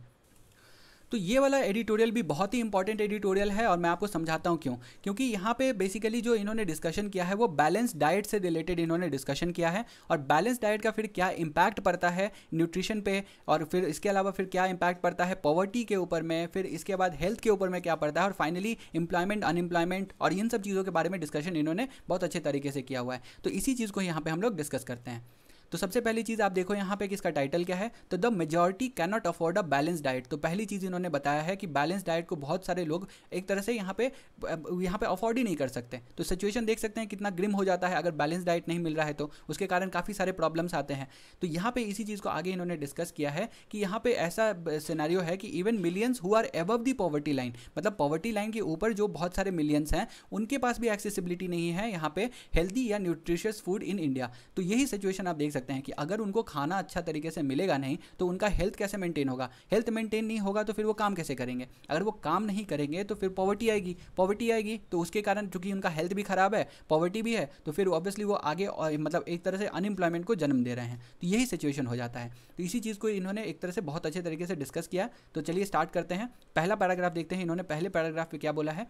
तो ये वाला एडिटोरियल भी बहुत ही इंपॉर्टेंट एडिटोरियल है और मैं आपको समझाता हूँ क्यों क्योंकि यहाँ पे बेसिकली जो इन्होंने डिस्कशन किया है वो बैलेंस डाइट से रिलेटेड इन्होंने डिस्कशन किया है और बैलेंस डाइट का फिर क्या इम्पैक्ट पड़ता है न्यूट्रिशन पे और फिर इसके अलावा फिर क्या इम्पैक्ट पड़ता है पॉवर्टी के ऊपर में फिर इसके बाद हेल्थ के ऊपर में क्या पड़ता है और फाइनली इंप्लॉयमेंट अनएम्प्लॉयमेंट और इन सब चीज़ों के बारे में डिस्कशन इन्होंने बहुत अच्छे तरीके से किया हुआ है तो इसी चीज़ को यहाँ पर हम लोग डिस्कस करते हैं तो सबसे पहली चीज़ आप देखो यहाँ पे कि इसका टाइटल क्या है तो the majority cannot afford a balance diet तो पहली चीज़ इन्होंने बताया है कि बैलेंस डाइट को बहुत सारे लोग एक तरह से यहाँ पे यहाँ पे अफोर्ड ही नहीं कर सकते तो सिचुएशन देख सकते हैं कितना ग्रिम हो जाता है अगर बैलेंस डाइट नहीं मिल रहा है तो उसके कारण काफ़ी सारे प्रॉब्लम्स आते हैं तो यहाँ पर इसी चीज़ को आगे इन्होंने डिस्कस किया है कि यहाँ पर ऐसा सिनारियो है कि even millions who are above the poverty line मतलब पॉवर्टी लाइन के ऊपर जो बहुत सारे मिलियंस हैं उनके पास भी एक्सेसिबिलिटी नहीं है यहाँ पर हेल्दी या न्यूट्रिशियस फूड इन इंडिया तो यही सिचुएशन आप देख सकते सकते हैं कि अगर उनको खाना अच्छा तरीके से मिलेगा नहीं तो उनका हेल्थ कैसे मेंटेन होगा हेल्थ मेंटेन नहीं होगा तो फिर वो काम कैसे करेंगे अगर वो काम नहीं करेंगे तो फिर पॉवर्टी आएगी पॉवर्टी आएगी तो उसके कारण चूंकि उनका हेल्थ भी ख़राब है पॉवर्टी भी है तो फिर ऑब्वियसली वो आगे मतलब एक तरह से अनएम्प्लॉयमेंट को जन्म दे रहे हैं तो यही सिचुएशन हो जाता है तो इसी चीज़ को इन्होंने एक तरह से बहुत अच्छे तरीके से डिस्कस किया तो चलिए स्टार्ट करते हैं पहला पैराग्राफ देखते हैं इन्होंने पहले पैराग्राफ पर क्या बोला है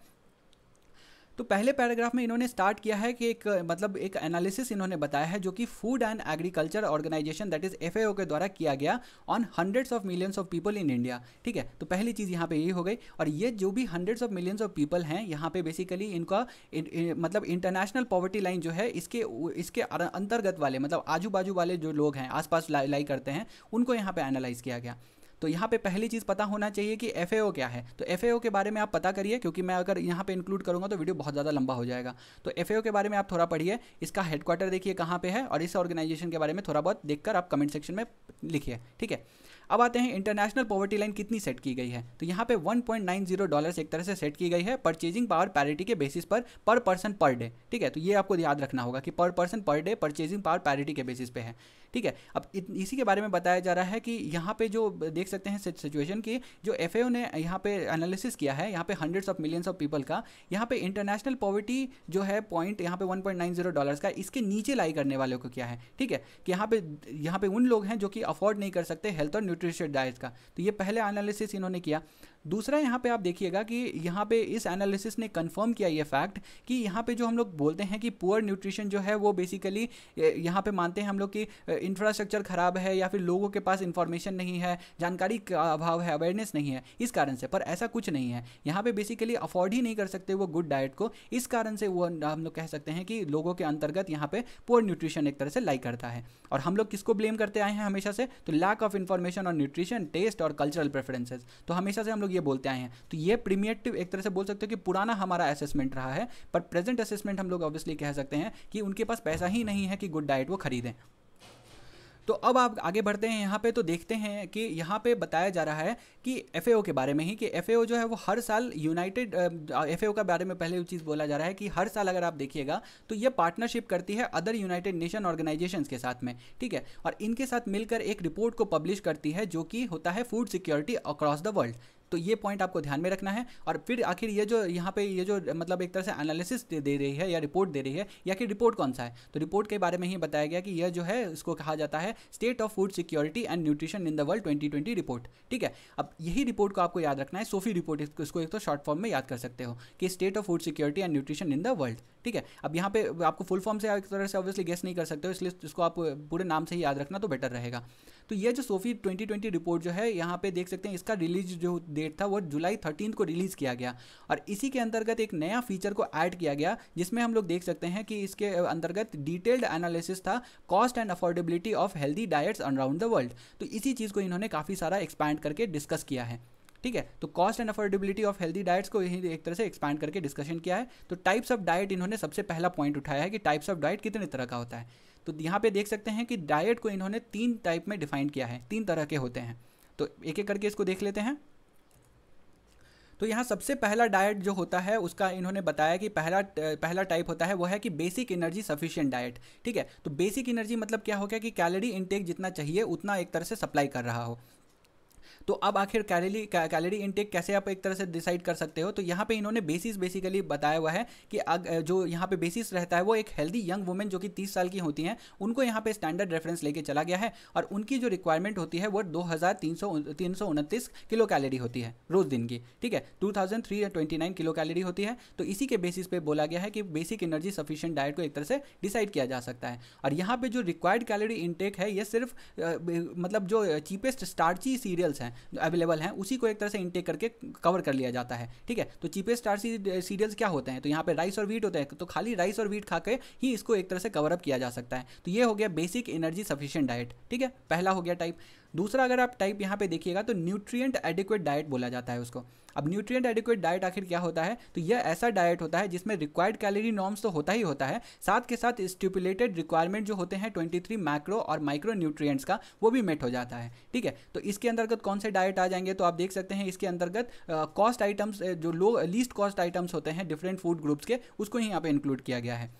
तो पहले पैराग्राफ में इन्होंने स्टार्ट किया है कि एक मतलब एक एनालिसिस इन्होंने बताया है जो कि food and agriculture organisation that is F के द्वारा किया गया on hundreds of millions of people in India ठीक है तो पहली चीज़ यहाँ पे यही हो गई और ये जो भी hundreds of millions of people हैं यहाँ पे बेसिकली इनका मतलब इंटरनेशनल पॉवर्टी लाइन जो है इसके इसके अंतर्गत वाले मतलब आजू बाजू वाले जो लोग हैं आसपास लाई ला करते हैं उनको यहाँ पे एनालाइज किया गया तो यहाँ पे पहली चीज़ पता होना चाहिए कि एफ क्या है तो एफ के बारे में आप पता करिए क्योंकि मैं अगर यहाँ पे इंक्लूड करूँगा तो वीडियो बहुत ज़्यादा लंबा हो जाएगा तो एफ के बारे में आप थोड़ा पढ़िए इसका हेडक्वार्टर देखिए कहाँ पर है और इस ऑर्गेनाइजेशन के बारे में थोड़ा बहुत देखकर आप कमेंट सेक्शन में लिखिए ठीक है अब आते हैं इंटरनेशनल पॉवर्टी लाइन कितनी सेट की गई है तो यहाँ पे 1.90 डॉलर्स एक तरह से सेट की गई है परचेजिंग पावर पैरिटी के बेसिस पर पर पर्सन पर डे ठीक है तो ये आपको याद रखना होगा कि per person per day purchasing power parity के बेसिस पे है ठीक है अब इसी के बारे में बताया जा रहा है कि यहाँ पे जो देख सकते हैं सिचुएशन की जो एफ ने यहाँ पे एनालिसिस किया है यहाँ पे hundreds of millions of people का यहाँ पे इंटरनेशनल पॉवर्टी जो है पॉइंट यहाँ पे 1.90 डॉलर्स का इसके नीचे लाई करने वालों को क्या है ठीक है कि यहाँ पे यहाँ पे उन लोग हैं जो कि अफोर्ड नहीं कर सकते हेल्थ और न्यूट्रिशियस डाइट का तो ये पहले एनालिसिस इन्होंने किया दूसरा यहाँ पे आप देखिएगा कि यहाँ पे इस एनालिसिस ने कंफर्म किया ये फैक्ट कि यहाँ पे जो हम लोग बोलते हैं कि पुअर न्यूट्रिशन जो है वो बेसिकली यहाँ पे मानते हैं हम लोग कि इंफ्रास्ट्रक्चर ख़राब है या फिर लोगों के पास इन्फॉर्मेशन नहीं है जानकारी का अभाव है अवेयरनेस नहीं है इस कारण से पर ऐसा कुछ नहीं है यहाँ पर बेसिकली अफोर्ड ही नहीं कर सकते वो गुड डाइट को इस कारण से वो हम लोग कह सकते हैं कि लोगों के अंतर्गत यहाँ पर पुअर न्यूट्रिशन एक तरह से लाइक करता है और हम लोग किसको ब्लेम करते आए हैं हमेशा से तो लैक ऑफ इन्फॉर्मेशन और न्यूट्रिशन टेस्ट और कल्चरल प्रेफरेंसेज तो हमेशा से हम लोग ये बोलते आए हैं तो ये प्रीमियटिव एक तरह से बोल सकते हो कि पुराना हमारा असेसमेंट रहा है पर प्रेजेंट असेसमेंट हम लोग ऑब्वियसली कह सकते हैं कि उनके पास पैसा ही नहीं है कि गुड डाइट वो खरीदें तो अब आप आगे बढ़ते हैं यहाँ पे तो देखते हैं कि यहाँ पे बताया जा रहा है कि एफ के बारे में ही कि एफ जो है वो हर साल यूनाइटेड एफ का बारे में पहले चीज़ बोला जा रहा है कि हर साल अगर आप देखिएगा तो ये पार्टनरशिप करती है अदर यूनाइटेड नेशन ऑर्गेनाइजेशन के साथ में ठीक है और इनके साथ मिलकर एक रिपोर्ट को पब्लिश करती है जो कि होता है food security across the world तो ये पॉइंट आपको ध्यान में रखना है और फिर आखिर ये जो यहाँ पे ये जो मतलब एक तरह से एनालिसिस दे रही है या रिपोर्ट दे रही है या कि रिपोर्ट कौन सा है तो रिपोर्ट के बारे में ही बताया गया कि यह जो है इसको कहा जाता है state of food security and nutrition in the world twenty report ठीक है अब यही रिपोर्ट को आपको याद रखना है सोफी रिपोर्ट इसको एक तो शॉर्ट फॉर्म में याद कर सकते हो कि state of food security and nutrition in the world ठीक है अब यहाँ पे आपको फुल फॉर्म से एक तरह से ऑब्वियसली गेस नहीं कर सकते हो इसलिए इसको आप पूरे नाम से ही याद रखना तो बेटर रहेगा तो ये जो सोफी 2020 रिपोर्ट जो है यहाँ पे देख सकते हैं इसका रिलीज जो डेट था वो जुलाई थर्टीन को रिलीज़ किया गया और इसी के अंतर्गत एक नया फीचर को ऐड किया गया जिसमें हम लोग देख सकते हैं कि इसके अंतर्गत डिटेल्ड एनालिसिस था cost and affordability of healthy diets around the world तो इसी चीज़ को इन्होंने काफ़ी सारा एक्सपैंड करके डिस्कस किया है ठीक है तो cost and affordability of healthy diets को यही एक तरह से एक्सपैंड करके डिस्कशन किया है तो टाइप्स ऑफ डाइट इन्होंने सबसे पहला पॉइंट उठाया है कि टाइप्स ऑफ डाइट कितने तरह का होता है तो यहाँ पे देख सकते हैं कि डाइट को इन्होंने तीन टाइप में डिफाइन किया है तीन तरह के होते हैं तो एक एक करके इसको देख लेते हैं तो यहाँ सबसे पहला डाइट जो होता है उसका इन्होंने बताया कि पहला पहला टाइप होता है वो है कि बेसिक एनर्जी सफिशिएंट डाइट ठीक है तो बेसिक एनर्जी मतलब क्या हो गया कि कैलोरी इनटेक जितना चाहिए उतना एक तरह से सप्लाई कर रहा हो तो अब आखिर कैलोरी कैलोरी इनटेक कैसे आप एक तरह से डिसाइड कर सकते हो तो यहाँ पे इन्होंने बेसिस बेसिकली बताया हुआ है कि अग जो यहाँ पे बेसिस रहता है वो एक हेल्दी यंग वुमेन जो कि तीस साल की होती हैं उनको यहाँ पे स्टैंडर्ड रेफरेंस लेके चला गया है और उनकी जो रिक्वायरमेंट होती है वो दो हज़ार तीन सौ तीन सौ उनतीस किलो कैलोरी होती है रोज़ दिन की ठीक है two thousand three twenty nine kilocalorie होती है तो इसी के बेसिस पे बोला गया है कि बेसिक एनर्जी सफिशियंट डाइट को एक तरह से डिसाइड किया जा सकता है और यहाँ पे जो रिक्वायर्ड कैलोरी इनटेक है ये सिर्फ मतलब जो चीपेस्ट स्टार्ची सीरियल्स हैं अवेलेबल हैं उसी को एक तरह से इंटेक करके कवर कर लिया जाता है ठीक है तो चीपेस्ट आर सीरियल्स क्या होते हैं तो यहाँ पर राइस और वीट होते हैं तो खाली राइस और वीट खा के ही इसको एक तरह से कवरअप किया जा सकता है तो ये हो गया बेसिक एनर्जी सफिशियंट डाइट ठीक है पहला हो गया टाइप दूसरा अगर आप टाइप यहाँ पे देखिएगा तो न्यूट्रिएंट एडिक्वेट डाइट बोला जाता है उसको अब न्यूट्रिएंट एडिक्वेट डाइट आखिर क्या होता है तो यह ऐसा डाइट होता है जिसमें रिक्वायर्ड कैलोरी नॉर्म्स तो होता ही होता है साथ के साथ स्टिपुलेटेड रिक्वायरमेंट जो होते हैं 23 मैक्रो और माइक्रो न्यूट्रिएंट्स का वो भी मेट हो जाता है ठीक है तो इसके अंतर्गत कौन से डाइट आ जाएंगे तो आप देख सकते हैं इसके अंतर्गत कॉस्ट आइटम्स जो लो लीस्ट कॉस्ट आइटम्स होते हैं डिफरेंट फूड ग्रुप्स के उसको ही यहाँ पे इंक्लूड किया गया है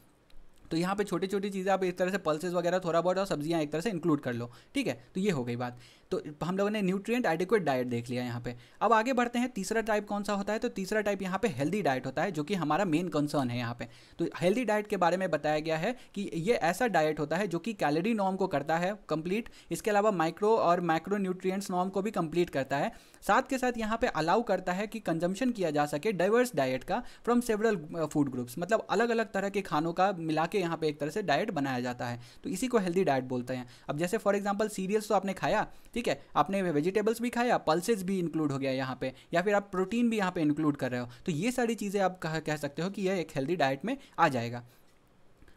तो यहाँ पे छोटी छोटी चीज़ें आप इस तरह से पल्सेस वगैरह थोड़ा बहुत और सब्जियाँ एक तरह से इंक्लूड कर लो ठीक है तो ये हो गई बात तो हम लोगों ने न्यूट्रिएंट एडिक्वेट डाइट देख लिया यहाँ पे अब आगे बढ़ते हैं तीसरा टाइप कौन सा होता है तो तीसरा टाइप यहाँ पे हेल्दी डाइट होता है जो कि हमारा मेन कंसर्न है यहाँ पे तो हेल्दी डाइट के बारे में बताया गया है कि ये ऐसा डाइट होता है जो कि कैलोरी नॉर्म को करता है कंप्लीट इसके अलावा माइक्रो और माइक्रो न्यूट्रियट्स नॉर्म को भी कंप्लीट करता है साथ के साथ यहाँ पे अलाउ करता है कि कंजम्पशन किया जा सके डाइवर्स डाइट का फ्रॉम सेवरल फूड ग्रुप्स मतलब अलग अलग तरह के खानों का मिला के यहाँ पे एक तरह से डाइट बनाया जाता है तो इसी को हेल्दी डाइट बोलते हैं अब जैसे फॉर एग्जाम्पल सीरियल्स तो आपने खाया ठीक है आपने वेजिटेबल्स भी खाया पल्सेस भी इंक्लूड हो गया यहाँ पे या फिर आप प्रोटीन भी यहाँ पे इंक्लूड कर रहे हो तो ये सारी चीज़ें आप कह, कह सकते हो कि यह एक हेल्दी डाइट में आ जाएगा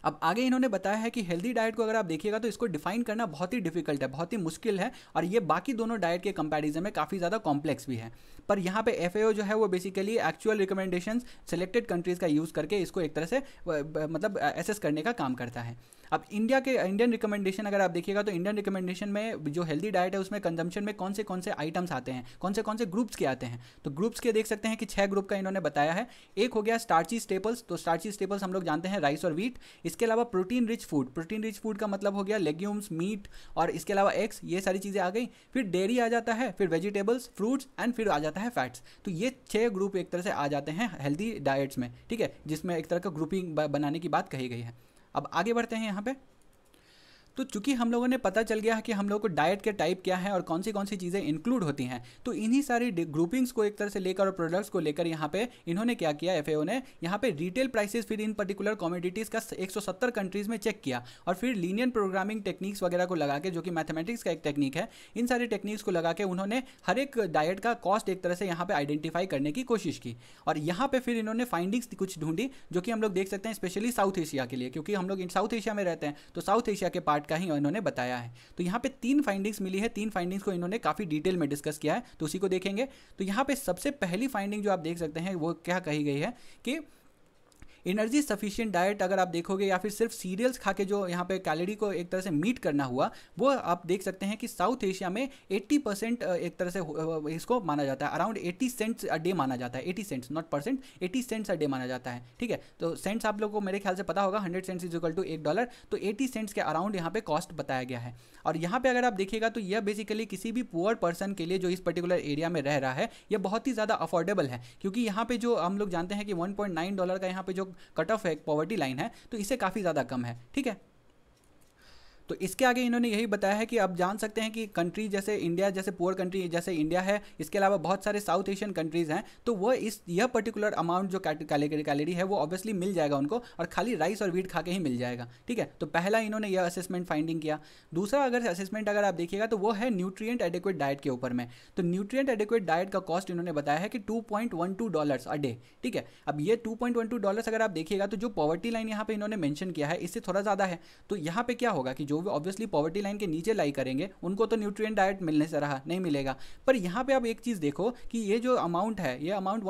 अब आगे इन्होंने बताया है कि हेल्दी डाइट को अगर आप देखिएगा तो इसको डिफाइन करना बहुत ही डिफिकल्ट है बहुत ही मुश्किल है और ये बाकी दोनों डाइट के कंपैरिजन में काफ़ी ज़्यादा कॉम्प्लेक्स भी है पर यहाँ पे एफ जो है वो basically actual recommendation selected countries का यूज़ करके इसको एक तरह से मतलब एसेस करने का काम करता है अब इंडिया के इंडियन रिकमेंडेशन अगर आप देखिएगा तो इंडियन रिकमेंडेशन में जो हेल्दी डाइट है उसमें कंजम्पशन में कौन से कौन से आइटम्स आते हैं कौन से कौन से ग्रुप्स के आते हैं तो ग्रुप्स के देख सकते हैं कि छः ग्रुप का इन्होंने बताया है एक हो गया स्टार्ची स्टेपल्स तो स्टार्ची स्टेपल्स हम लोग जानते हैं राइस और वीट इसके अलावा protein rich food protein rich food का मतलब हो गया लेग्यूम्स मीट और इसके अलावा एग्स ये सारी चीज़ें आ गई फिर डेयरी आ जाता है फिर वेजिटेबल्स फ्रूट्स एंड फिर आ जाता है फैट्स तो ये छः ग्रुप एक तरह से आ जाते हैं हेल्दी डाइट्स में ठीक है जिसमें एक तरह का ग्रुपिंग बनाने की बात कही गई है अब आगे बढ़ते हैं यहाँ पे तो चूंकि हम लोगों ने पता चल गया है कि हम लोग को डाइट के टाइप क्या है और कौन सी कौन सी चीज़ें इंक्लूड होती हैं तो इन्हीं सारी ग्रुपिंग्स को एक तरह से लेकर और प्रोडक्ट्स को लेकर यहाँ पे इन्होंने क्या किया एफ ने यहाँ पे रिटेल प्राइसेस फिर इन पर्टिकुलर कॉमोडिटीज़ का 170 कंट्रीज़ में चेक किया और फिर लीनियन प्रोग्रामिंग टेक्निक्स वगैरह को लगा के जो कि मैथमेटिक्स का एक टेक्निक है इन सारी टेक्निक्स को लगा के उन्होंने हर एक डाइट का कॉस्ट एक तरह से यहाँ पर आइडेंटिफाई करने की कोशिश की और यहाँ पर फिर इन्होंने फाइंडिंग्स कुछ ढूंढी जो कि हम लोग देख सकते हैं स्पेशली साउथ एशिया के लिए क्योंकि हम लोग साउथ एशिया में रहते हैं तो साउथ एशिया के पार्ट पार्ट का ही इन्होंने बताया है तो यहाँ पे तीन फाइंडिंग्स मिली है तीन फाइंडिंग्स को इन्होंने काफ़ी डिटेल में डिस्कस किया है तो उसी को देखेंगे तो यहाँ पे सबसे पहली फाइंडिंग जो आप देख सकते हैं वो क्या कही गई है कि एनर्जी सफिशियंट डाइट अगर आप देखोगे या फिर सिर्फ सीरियल्स खा के जो यहाँ पे कैलोरी को एक तरह से मीट करना हुआ वो आप देख सकते हैं कि साउथ एशिया में 80 परसेंट एक तरह से इसको माना जाता है अराउंड 80 सेंट्स अ डे माना जाता है 80 cents not percent 80 cents a day माना जाता है ठीक है तो सेंट्स आप लोग को मेरे ख्याल से पता होगा hundred cents is equal to एक डॉलर तो एटी सेंट्स के अराउंड यहाँ पे कॉस्ट बताया गया है और यहाँ पे अगर आप देखिएगा तो यह बेसिकली किसी भी पुअर पर्सन के लिए जो इस पर्टिकुलर एरिया में रह रहा है यह बहुत ही ज़्यादा अफोर्डेबल है क्योंकि यहाँ पे जो हम लोग जानते हैं कि वन डॉलर का यहाँ पे जो कट ऑफ है पॉवर्टी लाइन है तो इसे काफ़ी ज़्यादा कम है ठीक है तो इसके आगे इन्होंने यही बताया है कि आप जान सकते हैं कि कंट्री जैसे इंडिया जैसे पुअर कंट्री जैसे इंडिया है इसके अलावा बहुत सारे साउथ एशियन कंट्रीज़ हैं तो वो इस यह पर्टिकुलर अमाउंट जो कैलरी है वो ऑब्वियसली मिल जाएगा उनको और खाली राइस और वीट खा के ही मिल जाएगा ठीक है तो पहला इन्होंने यह असेसमेंट फाइंडिंग किया दूसरा अगर असेसमेंट अगर आप देखिएगा तो वो है न्यूट्रिएंट एडिक्वेट डाइट के ऊपर में तो न्यूट्रिय एडिक्वेट डाइट का कॉस्ट इन्होंने बताया है कि two point one two dollars a day ठीक है अब ये two point one two dollar अगर आप देखिएगा तो जो पॉवर्टी लाइन यहाँ पर इन्होंने मैंशन किया है इससे थोड़ा ज़्यादा है तो यहाँ पर क्या होगा कि जो हुए ऑब्वियसली पॉवर्टी लाइन के नीचे लाई करेंगे उनको तो न्यूट्रिएंट डाइट मिलने से रहा नहीं मिलेगा पर यहाँ पे आप एक चीज़ देखो कि ये जो अमाउंट है ये अमाउंट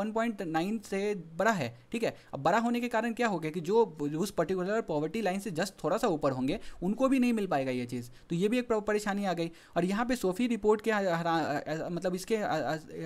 1.9 से बड़ा है ठीक है अब बड़ा होने के कारण क्या हो गया कि जो उस पर्टिकुलर पॉवर्टी लाइन से जस्ट थोड़ा सा ऊपर होंगे उनको भी नहीं मिल पाएगा ये चीज़ तो ये भी एक परेशानी आ गई और यहाँ पर सोफी रिपोर्ट के मतलब इसके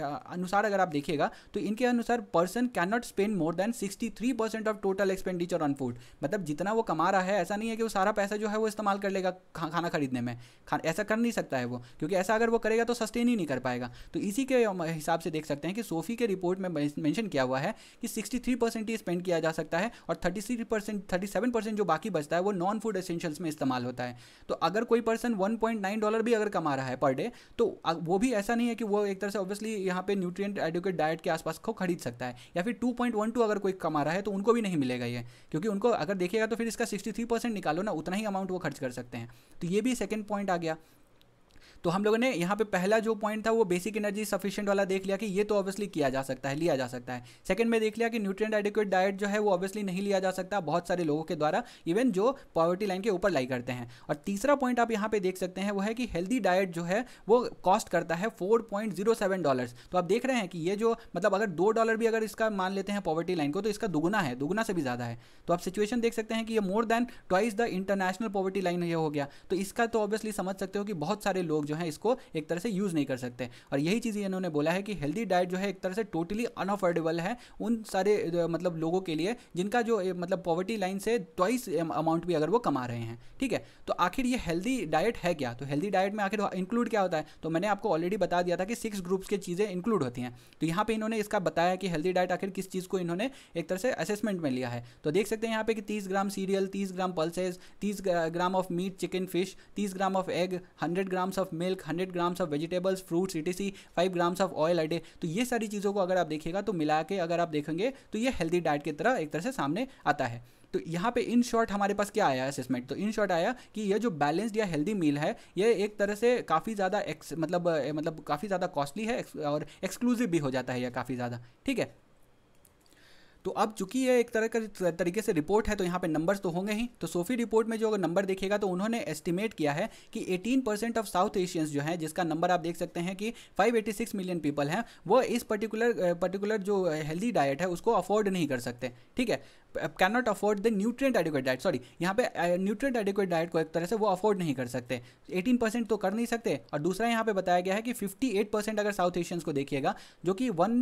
अनुसार अगर आप देखिएगा तो इनके अनुसार person cannot spend more than 63 percent of total expenditure on food मतलब जितना वो कमा रहा है ऐसा नहीं है कि वो सारा पैसा जो है वो इस्तेमाल कर लेगा खा, खाना खरीदने में खा, ऐसा कर नहीं सकता है वो क्योंकि ऐसा अगर वो करेगा तो सस्टेन ही नहीं कर पाएगा तो इसी के हिसाब से देख सकते हैं कि सोफी के रिपोर्ट में मैंशन किया हुआ है कि सिक्सटी थ्री परसेंट ही स्पेंड किया जा सकता है और thirty three percent thirty seven percent जो बाकी बचता है वो नॉन फूड एसेंशियल्स में इस्तेमाल होता है तो अगर कोई person one point nine dollar भी अगर कमा रहा है पर डे तो वो भी ऐसा नहीं है कि वो एक तरह से ऑब्वियसली यहाँ पे न्यूट्रिय एडुकेट डाइट के आसपास को खरीद सकता है या फिर टू पॉइंट वन टू अगर कोई कमा रहा है तो उनको भी नहीं मिलेगा ये क्योंकि उनको अगर देखिएगा तो फिर इसका सिक्सटी थ्री परसेंट निकालो ना उतना ही अमाउंट वो खर्च कर सकते हैं हैं तो ये भी सेकेंड पॉइंट आ गया तो हम लोगों ने यहाँ पे पहला जो पॉइंट था वो बेसिक एनर्जी सफिशियंट वाला देख लिया कि ये तो ऑब्वियसली किया जा सकता है लिया जा सकता है सेकंड में देख लिया कि न्यूट्रिएंट एडिक्वेट डाइट जो है वो ऑब्वियसली नहीं लिया जा सकता बहुत सारे लोगों के द्वारा इवन जो पॉवर्टी लाइन के ऊपर लाई करते हैं और तीसरा पॉइंट आप यहाँ पे देख सकते हैं वो है कि हेल्दी डाइट जो है वो कॉस्ट करता है फोर डॉलर्स तो आप देख रहे हैं कि ये जो मतलब अगर दो डॉलर भी अगर इसका मान लेते हैं पॉवर्टी लाइन को तो इसका दुगुना है दुगुना से भी ज़्यादा है तो आप सिचुएशन देख सकते हैं कि ये more than twice the international poverty line ये हो गया तो इसका तो ऑब्वियसली समझ सकते हो कि बहुत सारे लोग जो जो है इसको एक तरह से यूज़ नहीं कर सकते और यही चीज़ इन्होंने बोला है कि हेल्दी डाइट जो है एक तरह से टोटली अनअफोर्डेबल है उन सारे मतलब लोगों के लिए जिनका जो मतलब पॉवर्टी लाइन से ट्वाइस अमाउंट भी अगर वो कमा रहे हैं ठीक है तो आखिर ये हेल्दी डाइट है क्या तो हेल्दी डाइट में आखिर इंक्लूड क्या होता है तो मैंने आपको ऑलरेडी बता दिया था कि सिक्स ग्रुप्स की चीज़ें इंक्लूड होती हैं तो यहाँ पर इन्होंने इसका बताया कि हेल्दी डाइट आखिर किस चीज़ को इन्होंने एक तरह से असेसमेंट में लिया है तो देख सकते हैं यहाँ पे कि तीस ग्राम सीरियल तीस ग्राम पल्सेज तीस gram of meat chicken fish तीस gram of egg hundred grams of milk hundred grams of vegetables fruits इसी five grams of oil a day तो ये सारी चीज़ों को अगर आप देखेगा तो मिला के अगर आप देखेंगे तो ये हेल्दी डाइट की तरह एक तरह से सामने आता है तो यहाँ पे इन शॉर्ट हमारे पास क्या आया असेसमेंट तो इन शॉर्ट आया कि यह जो बैलेंस्ड या हेल्दी मील है यह एक तरह से काफ़ी ज़्यादा मतलब मतलब काफ़ी ज़्यादा कॉस्टली है और एक्सक्लूसिव भी हो जाता है यह काफ़ी ज़्यादा ठीक है तो अब चूंकि ये एक तरह का तरीके से रिपोर्ट है तो यहाँ पे नंबर्स तो होंगे ही तो सोफी रिपोर्ट में जो अगर नंबर देखेगा तो उन्होंने एस्टिमेट किया है कि 18% ऑफ साउथ एशियंस जो हैं जिसका नंबर आप देख सकते हैं कि 586 मिलियन पीपल हैं वो इस पर्टिकुलर पर्टिकुलर जो हेल्दी डाइट है उसको अफोर्ड नहीं कर सकते ठीक है can not afford the nutrient adequate diet sorry यहाँ पे न्यूट्रिएंट एडिक्वेट डाइट को एक तरह से वो अफोर्ड नहीं कर सकते 18 परसेंट तो कर नहीं सकते और दूसरा यहाँ पे बताया गया है कि 58 परसेंट अगर साउथ एशियंस को देखिएगा जो कि one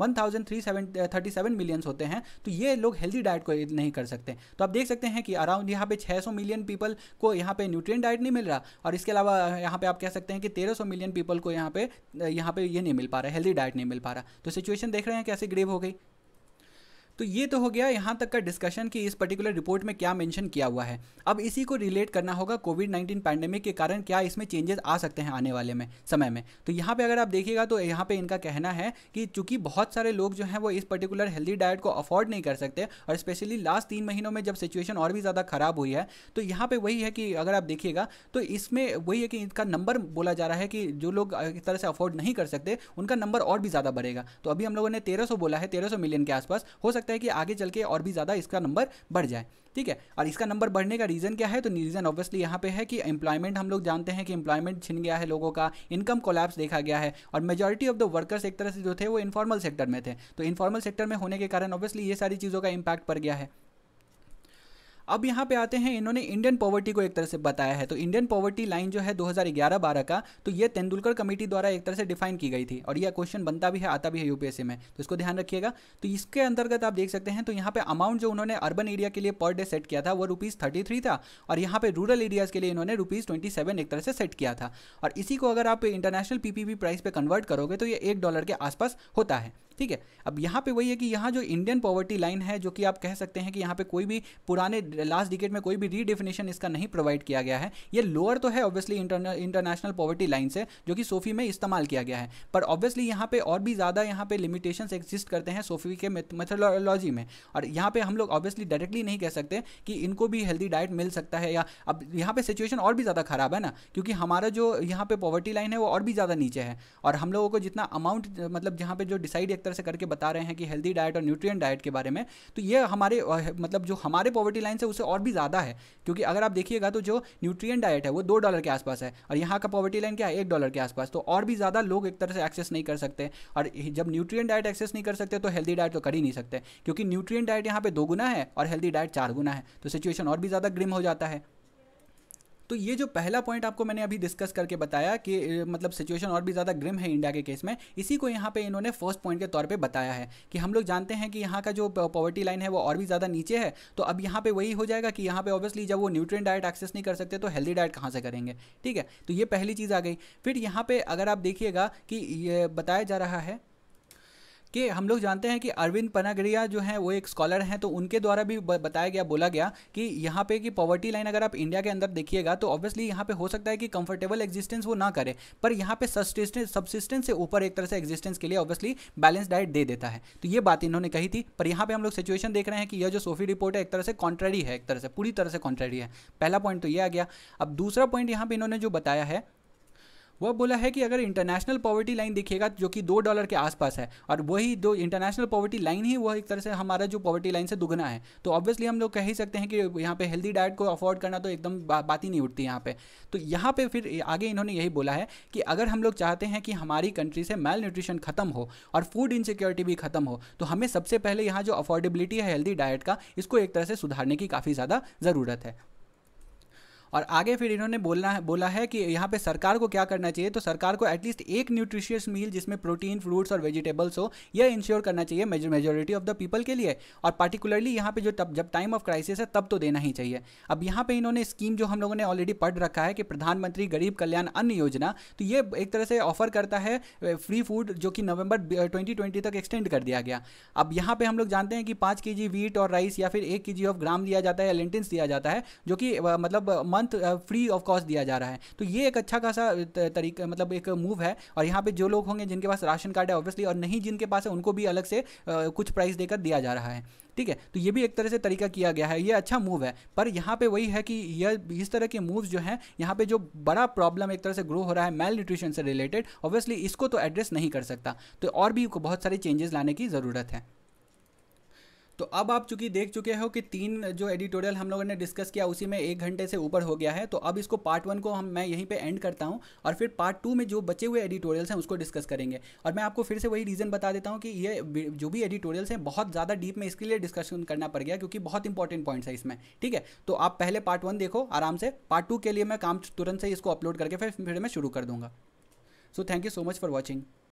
one thousand three seven thirty seven millions होते हैं तो ये लोग हेल्दी डाइट को नहीं कर सकते तो आप देख सकते हैं कि अराउंड यहाँ पे छः सौ मिलियन पीपल को यहाँ पे न्यूट्रिएंट डाइट नहीं मिल रहा और इसके अलावा uh, यहाँ पे आप कह सकते हैं कि तेरह सौ मिलियन पीपल को यहाँ पे uh, यहाँ पे ये यह नहीं मिल पा रहा हेल्दी डाइट नहीं मिल पा रहा तो सिचुएशन देख रहे हैं कैसे ग्रेव हो गई तो ये तो हो गया यहाँ तक का डिस्कशन कि इस पर्टिकुलर रिपोर्ट में क्या मेंशन किया हुआ है अब इसी को रिलेट करना होगा कोविड नाइन्टीन पैंडेमिक के कारण क्या इसमें चेंजेस आ सकते हैं आने वाले में समय में तो यहाँ पर अगर आप देखिएगा तो यहाँ पर इनका कहना है कि चूंकि बहुत सारे लोग जो हैं वो इस पर्टिकुलर हेल्दी डाइट को अफोर्ड नहीं कर सकते और स्पेशली लास्ट तीन महीनों में जब सिचुएशन और भी ज़्यादा ख़राब हुई है तो यहाँ पर वही है कि अगर आप देखिएगा तो इसमें वही है कि इनका नंबर बोला जा रहा है कि जो लोग इस तरह से अफोर्ड नहीं कर सकते उनका नंबर और भी ज़्यादा बढ़ेगा तो अभी हम लोगों ने 1300 बोला है 1300 मिलियन के आसपास हो सकता सकता है कि आगे चल के और भी ज़्यादा इसका नंबर बढ़ जाए ठीक है और इसका नंबर बढ़ने का रीज़न क्या है तो रीज़न ऑब्वियसली यहाँ पे है कि एम्प्लॉयमेंट हम लोग जानते हैं कि एम्प्लॉयमेंट छिन गया है लोगों का इनकम कोलैप्स देखा गया है और मेजॉरिटी ऑफ द वर्कर्स एक तरह से जो थे वो इनफॉर्मल सेक्टर में थे तो इनफॉर्मल सेक्टर में होने के कारण ऑब्वियसली ये सारी चीज़ों का इम्पैक्ट पड़ गया है अब यहाँ पे आते हैं इन्होंने इंडियन पॉवर्टी को एक तरह से बताया है तो इंडियन पॉवर्टी लाइन जो है 2011-12 का तो ये तेंदुलकर कमेटी द्वारा एक तरह से डिफाइन की गई थी और यह क्वेश्चन बनता भी है आता भी है यूपीएससी में तो इसको ध्यान रखिएगा तो इसके अंतर्गत आप देख सकते हैं तो यहाँ पे अमाउंट जो उन्होंने अर्बन एरिया के लिए पर डे सेट किया था वो रुपीज़ थर्टी था और यहाँ पे रूरल एरियाज़ के लिए इन्होंने रुपीज़ ट्वेंटी एक तरह से सेट किया था और इसी को अगर आप इंटरनेशनल पीपीपी प्राइस पर कन्वर्ट करोगे तो ये एक डॉलर के आसपास होता है ठीक है अब यहाँ पे वही है कि यहाँ जो इंडियन पॉवर्टी लाइन है जो कि आप कह सकते हैं कि यहाँ पे कोई भी पुराने लास्ट डिकेट में कोई भी रीडेफिनेशन इसका नहीं प्रोवाइड किया गया है ये लोअर तो है ऑब्वियसली इंटरनेशनल पॉवर्टी लाइन से जो कि सोफी में इस्तेमाल किया गया है पर ऑब्वियसली यहाँ पे और भी ज़्यादा यहाँ पे लिमिटेशन एग्जिस्ट करते हैं सोफी के मेथोडोलॉजी में और यहाँ पे हम लोग ऑब्वियसली डायरेक्टली नहीं कह सकते कि इनको भी हेल्दी डाइट मिल सकता है या अब यहाँ पे सिचुएशन और भी ज़्यादा ख़राब है ना क्योंकि हमारा जो यहाँ पे पॉवर्टी लाइन है वो और भी ज़्यादा नीचे है और हम लोगों को जितना अमाउंट मतलब जहाँ पे जो डिसाइड एक तरह से करके बता रहे हैं कि हेल्दी डाइट और न्यूट्रिय डाइट के बारे में तो ये हमारे मतलब जो हमारे पॉवर्टी लाइन से उसे और भी ज़्यादा है क्योंकि अगर आप देखिएगा तो जो न्यूट्रिय डाइट है वो दो डॉलर के आसपास है और यहाँ का पॉवर्टी लाइन क्या है एक डॉलर के आसपास तो और भी ज़्यादा लोग एक तरह से एक्सेस नहीं कर सकते और जब न्यूट्रिय डाइट एक्सेस नहीं कर सकते तो हेल्दी डाइट तो कर ही नहीं सकते क्योंकि न्यूट्रिय डाइट यहाँ पे दो गुना है और हेल्दी डाइट चार गुना है तो सिचुएशन और भी ज़्यादा ग्रिम हो जाता है तो ये जो पहला पॉइंट आपको मैंने अभी डिस्कस करके बताया कि मतलब सिचुएशन और भी ज़्यादा ग्रिम है इंडिया के केस में इसी को यहाँ पे इन्होंने फर्स्ट पॉइंट के तौर पे बताया है कि हम लोग जानते हैं कि यहाँ का जो पॉवर्टी लाइन है वो और भी ज़्यादा नीचे है तो अब यहाँ पे वही हो जाएगा कि यहाँ पे ऑब्वियसली जब वो न्यूट्रिएंट डाइट एक्सेस नहीं कर सकते तो हेल्दी डाइट कहाँ से करेंगे ठीक है तो ये पहली चीज़ आ गई फिर यहाँ पर अगर आप देखिएगा कि ये बताया जा रहा है कि हम लोग जानते हैं कि अरविंद पनागरिया जो हैं वो एक स्कॉलर हैं तो उनके द्वारा भी बताया गया बोला गया कि यहाँ पे कि पॉवर्टी लाइन अगर आप इंडिया के अंदर देखिएगा तो ऑब्वियसली यहाँ पे हो सकता है कि कंफर्टेबल एग्जिस्टेंस वो ना करे पर यहाँ पे सस्टिस्टेंस सबसिस्टेंस से ऊपर एक तरह से एग्जिस्टेंस के लिए ऑब्वियसली बैलेंस डाइट दे देता है तो ये बात इन्होंने कही थी पर यहाँ पर हम लोग सिचुएशन देख रहे हैं कि यह जो सोफी रिपोर्ट है एक तरह से कॉन्ट्रेरी है एक तरह से पूरी तरह से कॉन्ट्रेरी है पहला पॉइंट तो ये आ गया अब दूसरा पॉइंट यहाँ पर इन्होंने जो बताया है वह बोला है कि अगर इंटरनेशनल पॉवर्टी लाइन दिखेगा जो कि दो डॉलर के आसपास है और वही दो इंटरनेशनल पॉवर्टी लाइन ही वह एक तरह से हमारा जो पॉवर्टी लाइन से दुगना है तो ऑब्वियसली हम लोग कह ही सकते हैं कि यहाँ पे हेल्दी डाइट को अफोर्ड करना तो एकदम बा, बात ही नहीं उठती यहाँ पे तो यहाँ पे फिर आगे इन्होंने यही बोला है कि अगर हम लोग चाहते हैं कि हमारी कंट्री से मेल न्यूट्रिशन खत्म हो और फूड इनसिक्योरिटी भी खत्म हो तो हमें सबसे पहले यहाँ जो अफोर्डेबिलिटी है हेल्दी डाइट का इसको एक तरह से सुधारने की काफ़ी ज़्यादा ज़रूरत है और आगे फिर इन्होंने बोलना है बोला है कि यहाँ पे सरकार को क्या करना चाहिए तो सरकार को एटलीस्ट एक न्यूट्रिशियस मील जिसमें प्रोटीन फ्रूट्स और वेजिटेबल्स हो यह इंश्योर करना चाहिए मेजोरिटी ऑफ द पीपल के लिए और पर्टिकुलरली यहाँ पे जो तब जब टाइम ऑफ क्राइसिस है तब तो देना ही चाहिए अब यहाँ पे इन्होंने स्कीम जो हम लोगों ने ऑलरेडी पढ़ रखा है कि प्रधानमंत्री गरीब कल्याण अन्न योजना तो ये एक तरह से ऑफर करता है फ्री फूड जो कि नवंबर 2020 तक एक्सटेंड कर दिया गया अब यहाँ पे हम लोग जानते हैं कि पाँच के वीट और राइस या फिर एक के ऑफ ग्राम दिया जाता है या लेंटिन्स दिया जाता है जो कि मतलब मंथ फ्री ऑफ कॉस्ट दिया जा रहा है तो ये एक अच्छा खासा तरीका मतलब एक मूव है और यहाँ पे जो लोग होंगे जिनके पास राशन कार्ड है ऑब्वियसली और नहीं जिनके पास है उनको भी अलग से कुछ प्राइस देकर दिया जा रहा है ठीक है तो ये भी एक तरह से तरीका किया गया है ये अच्छा मूव है पर यहाँ पे वही है कि यह इस तरह के मूव्स जो हैं यहाँ पे जो बड़ा प्रॉब्लम एक तरह से ग्रो हो रहा है मेल न्यूट्रिशन से रिलेटेड ऑब्वियसली इसको तो एड्रेस नहीं कर सकता तो और भी बहुत सारे चेंजेस लाने की ज़रूरत है तो अब आप चूंकि देख चुके हो कि तीन जो एडिटोरियल हम लोगों ने डिस्कस किया उसी में एक घंटे से ऊपर हो गया है तो अब इसको पार्ट वन को हम मैं यहीं पे एंड करता हूँ और फिर पार्ट टू में जो बचे हुए एडिटोरियल्स हैं उसको डिस्कस करेंगे और मैं आपको फिर से वही रीज़न बता देता हूँ कि ये जो भी एडिटोरियल्स हैं बहुत ज़्यादा डीप में इसके लिए डिस्कशन करना पड़ गया क्योंकि बहुत इंपॉर्टेंट पॉइंट्स है इसमें ठीक है तो आप पहले पार्ट वन देखो आराम से पार्ट टू के लिए मैं काम तुरंत से इसको अपलोड करके फिर फिर मैं शुरू कर दूंगा so thank you so much for watching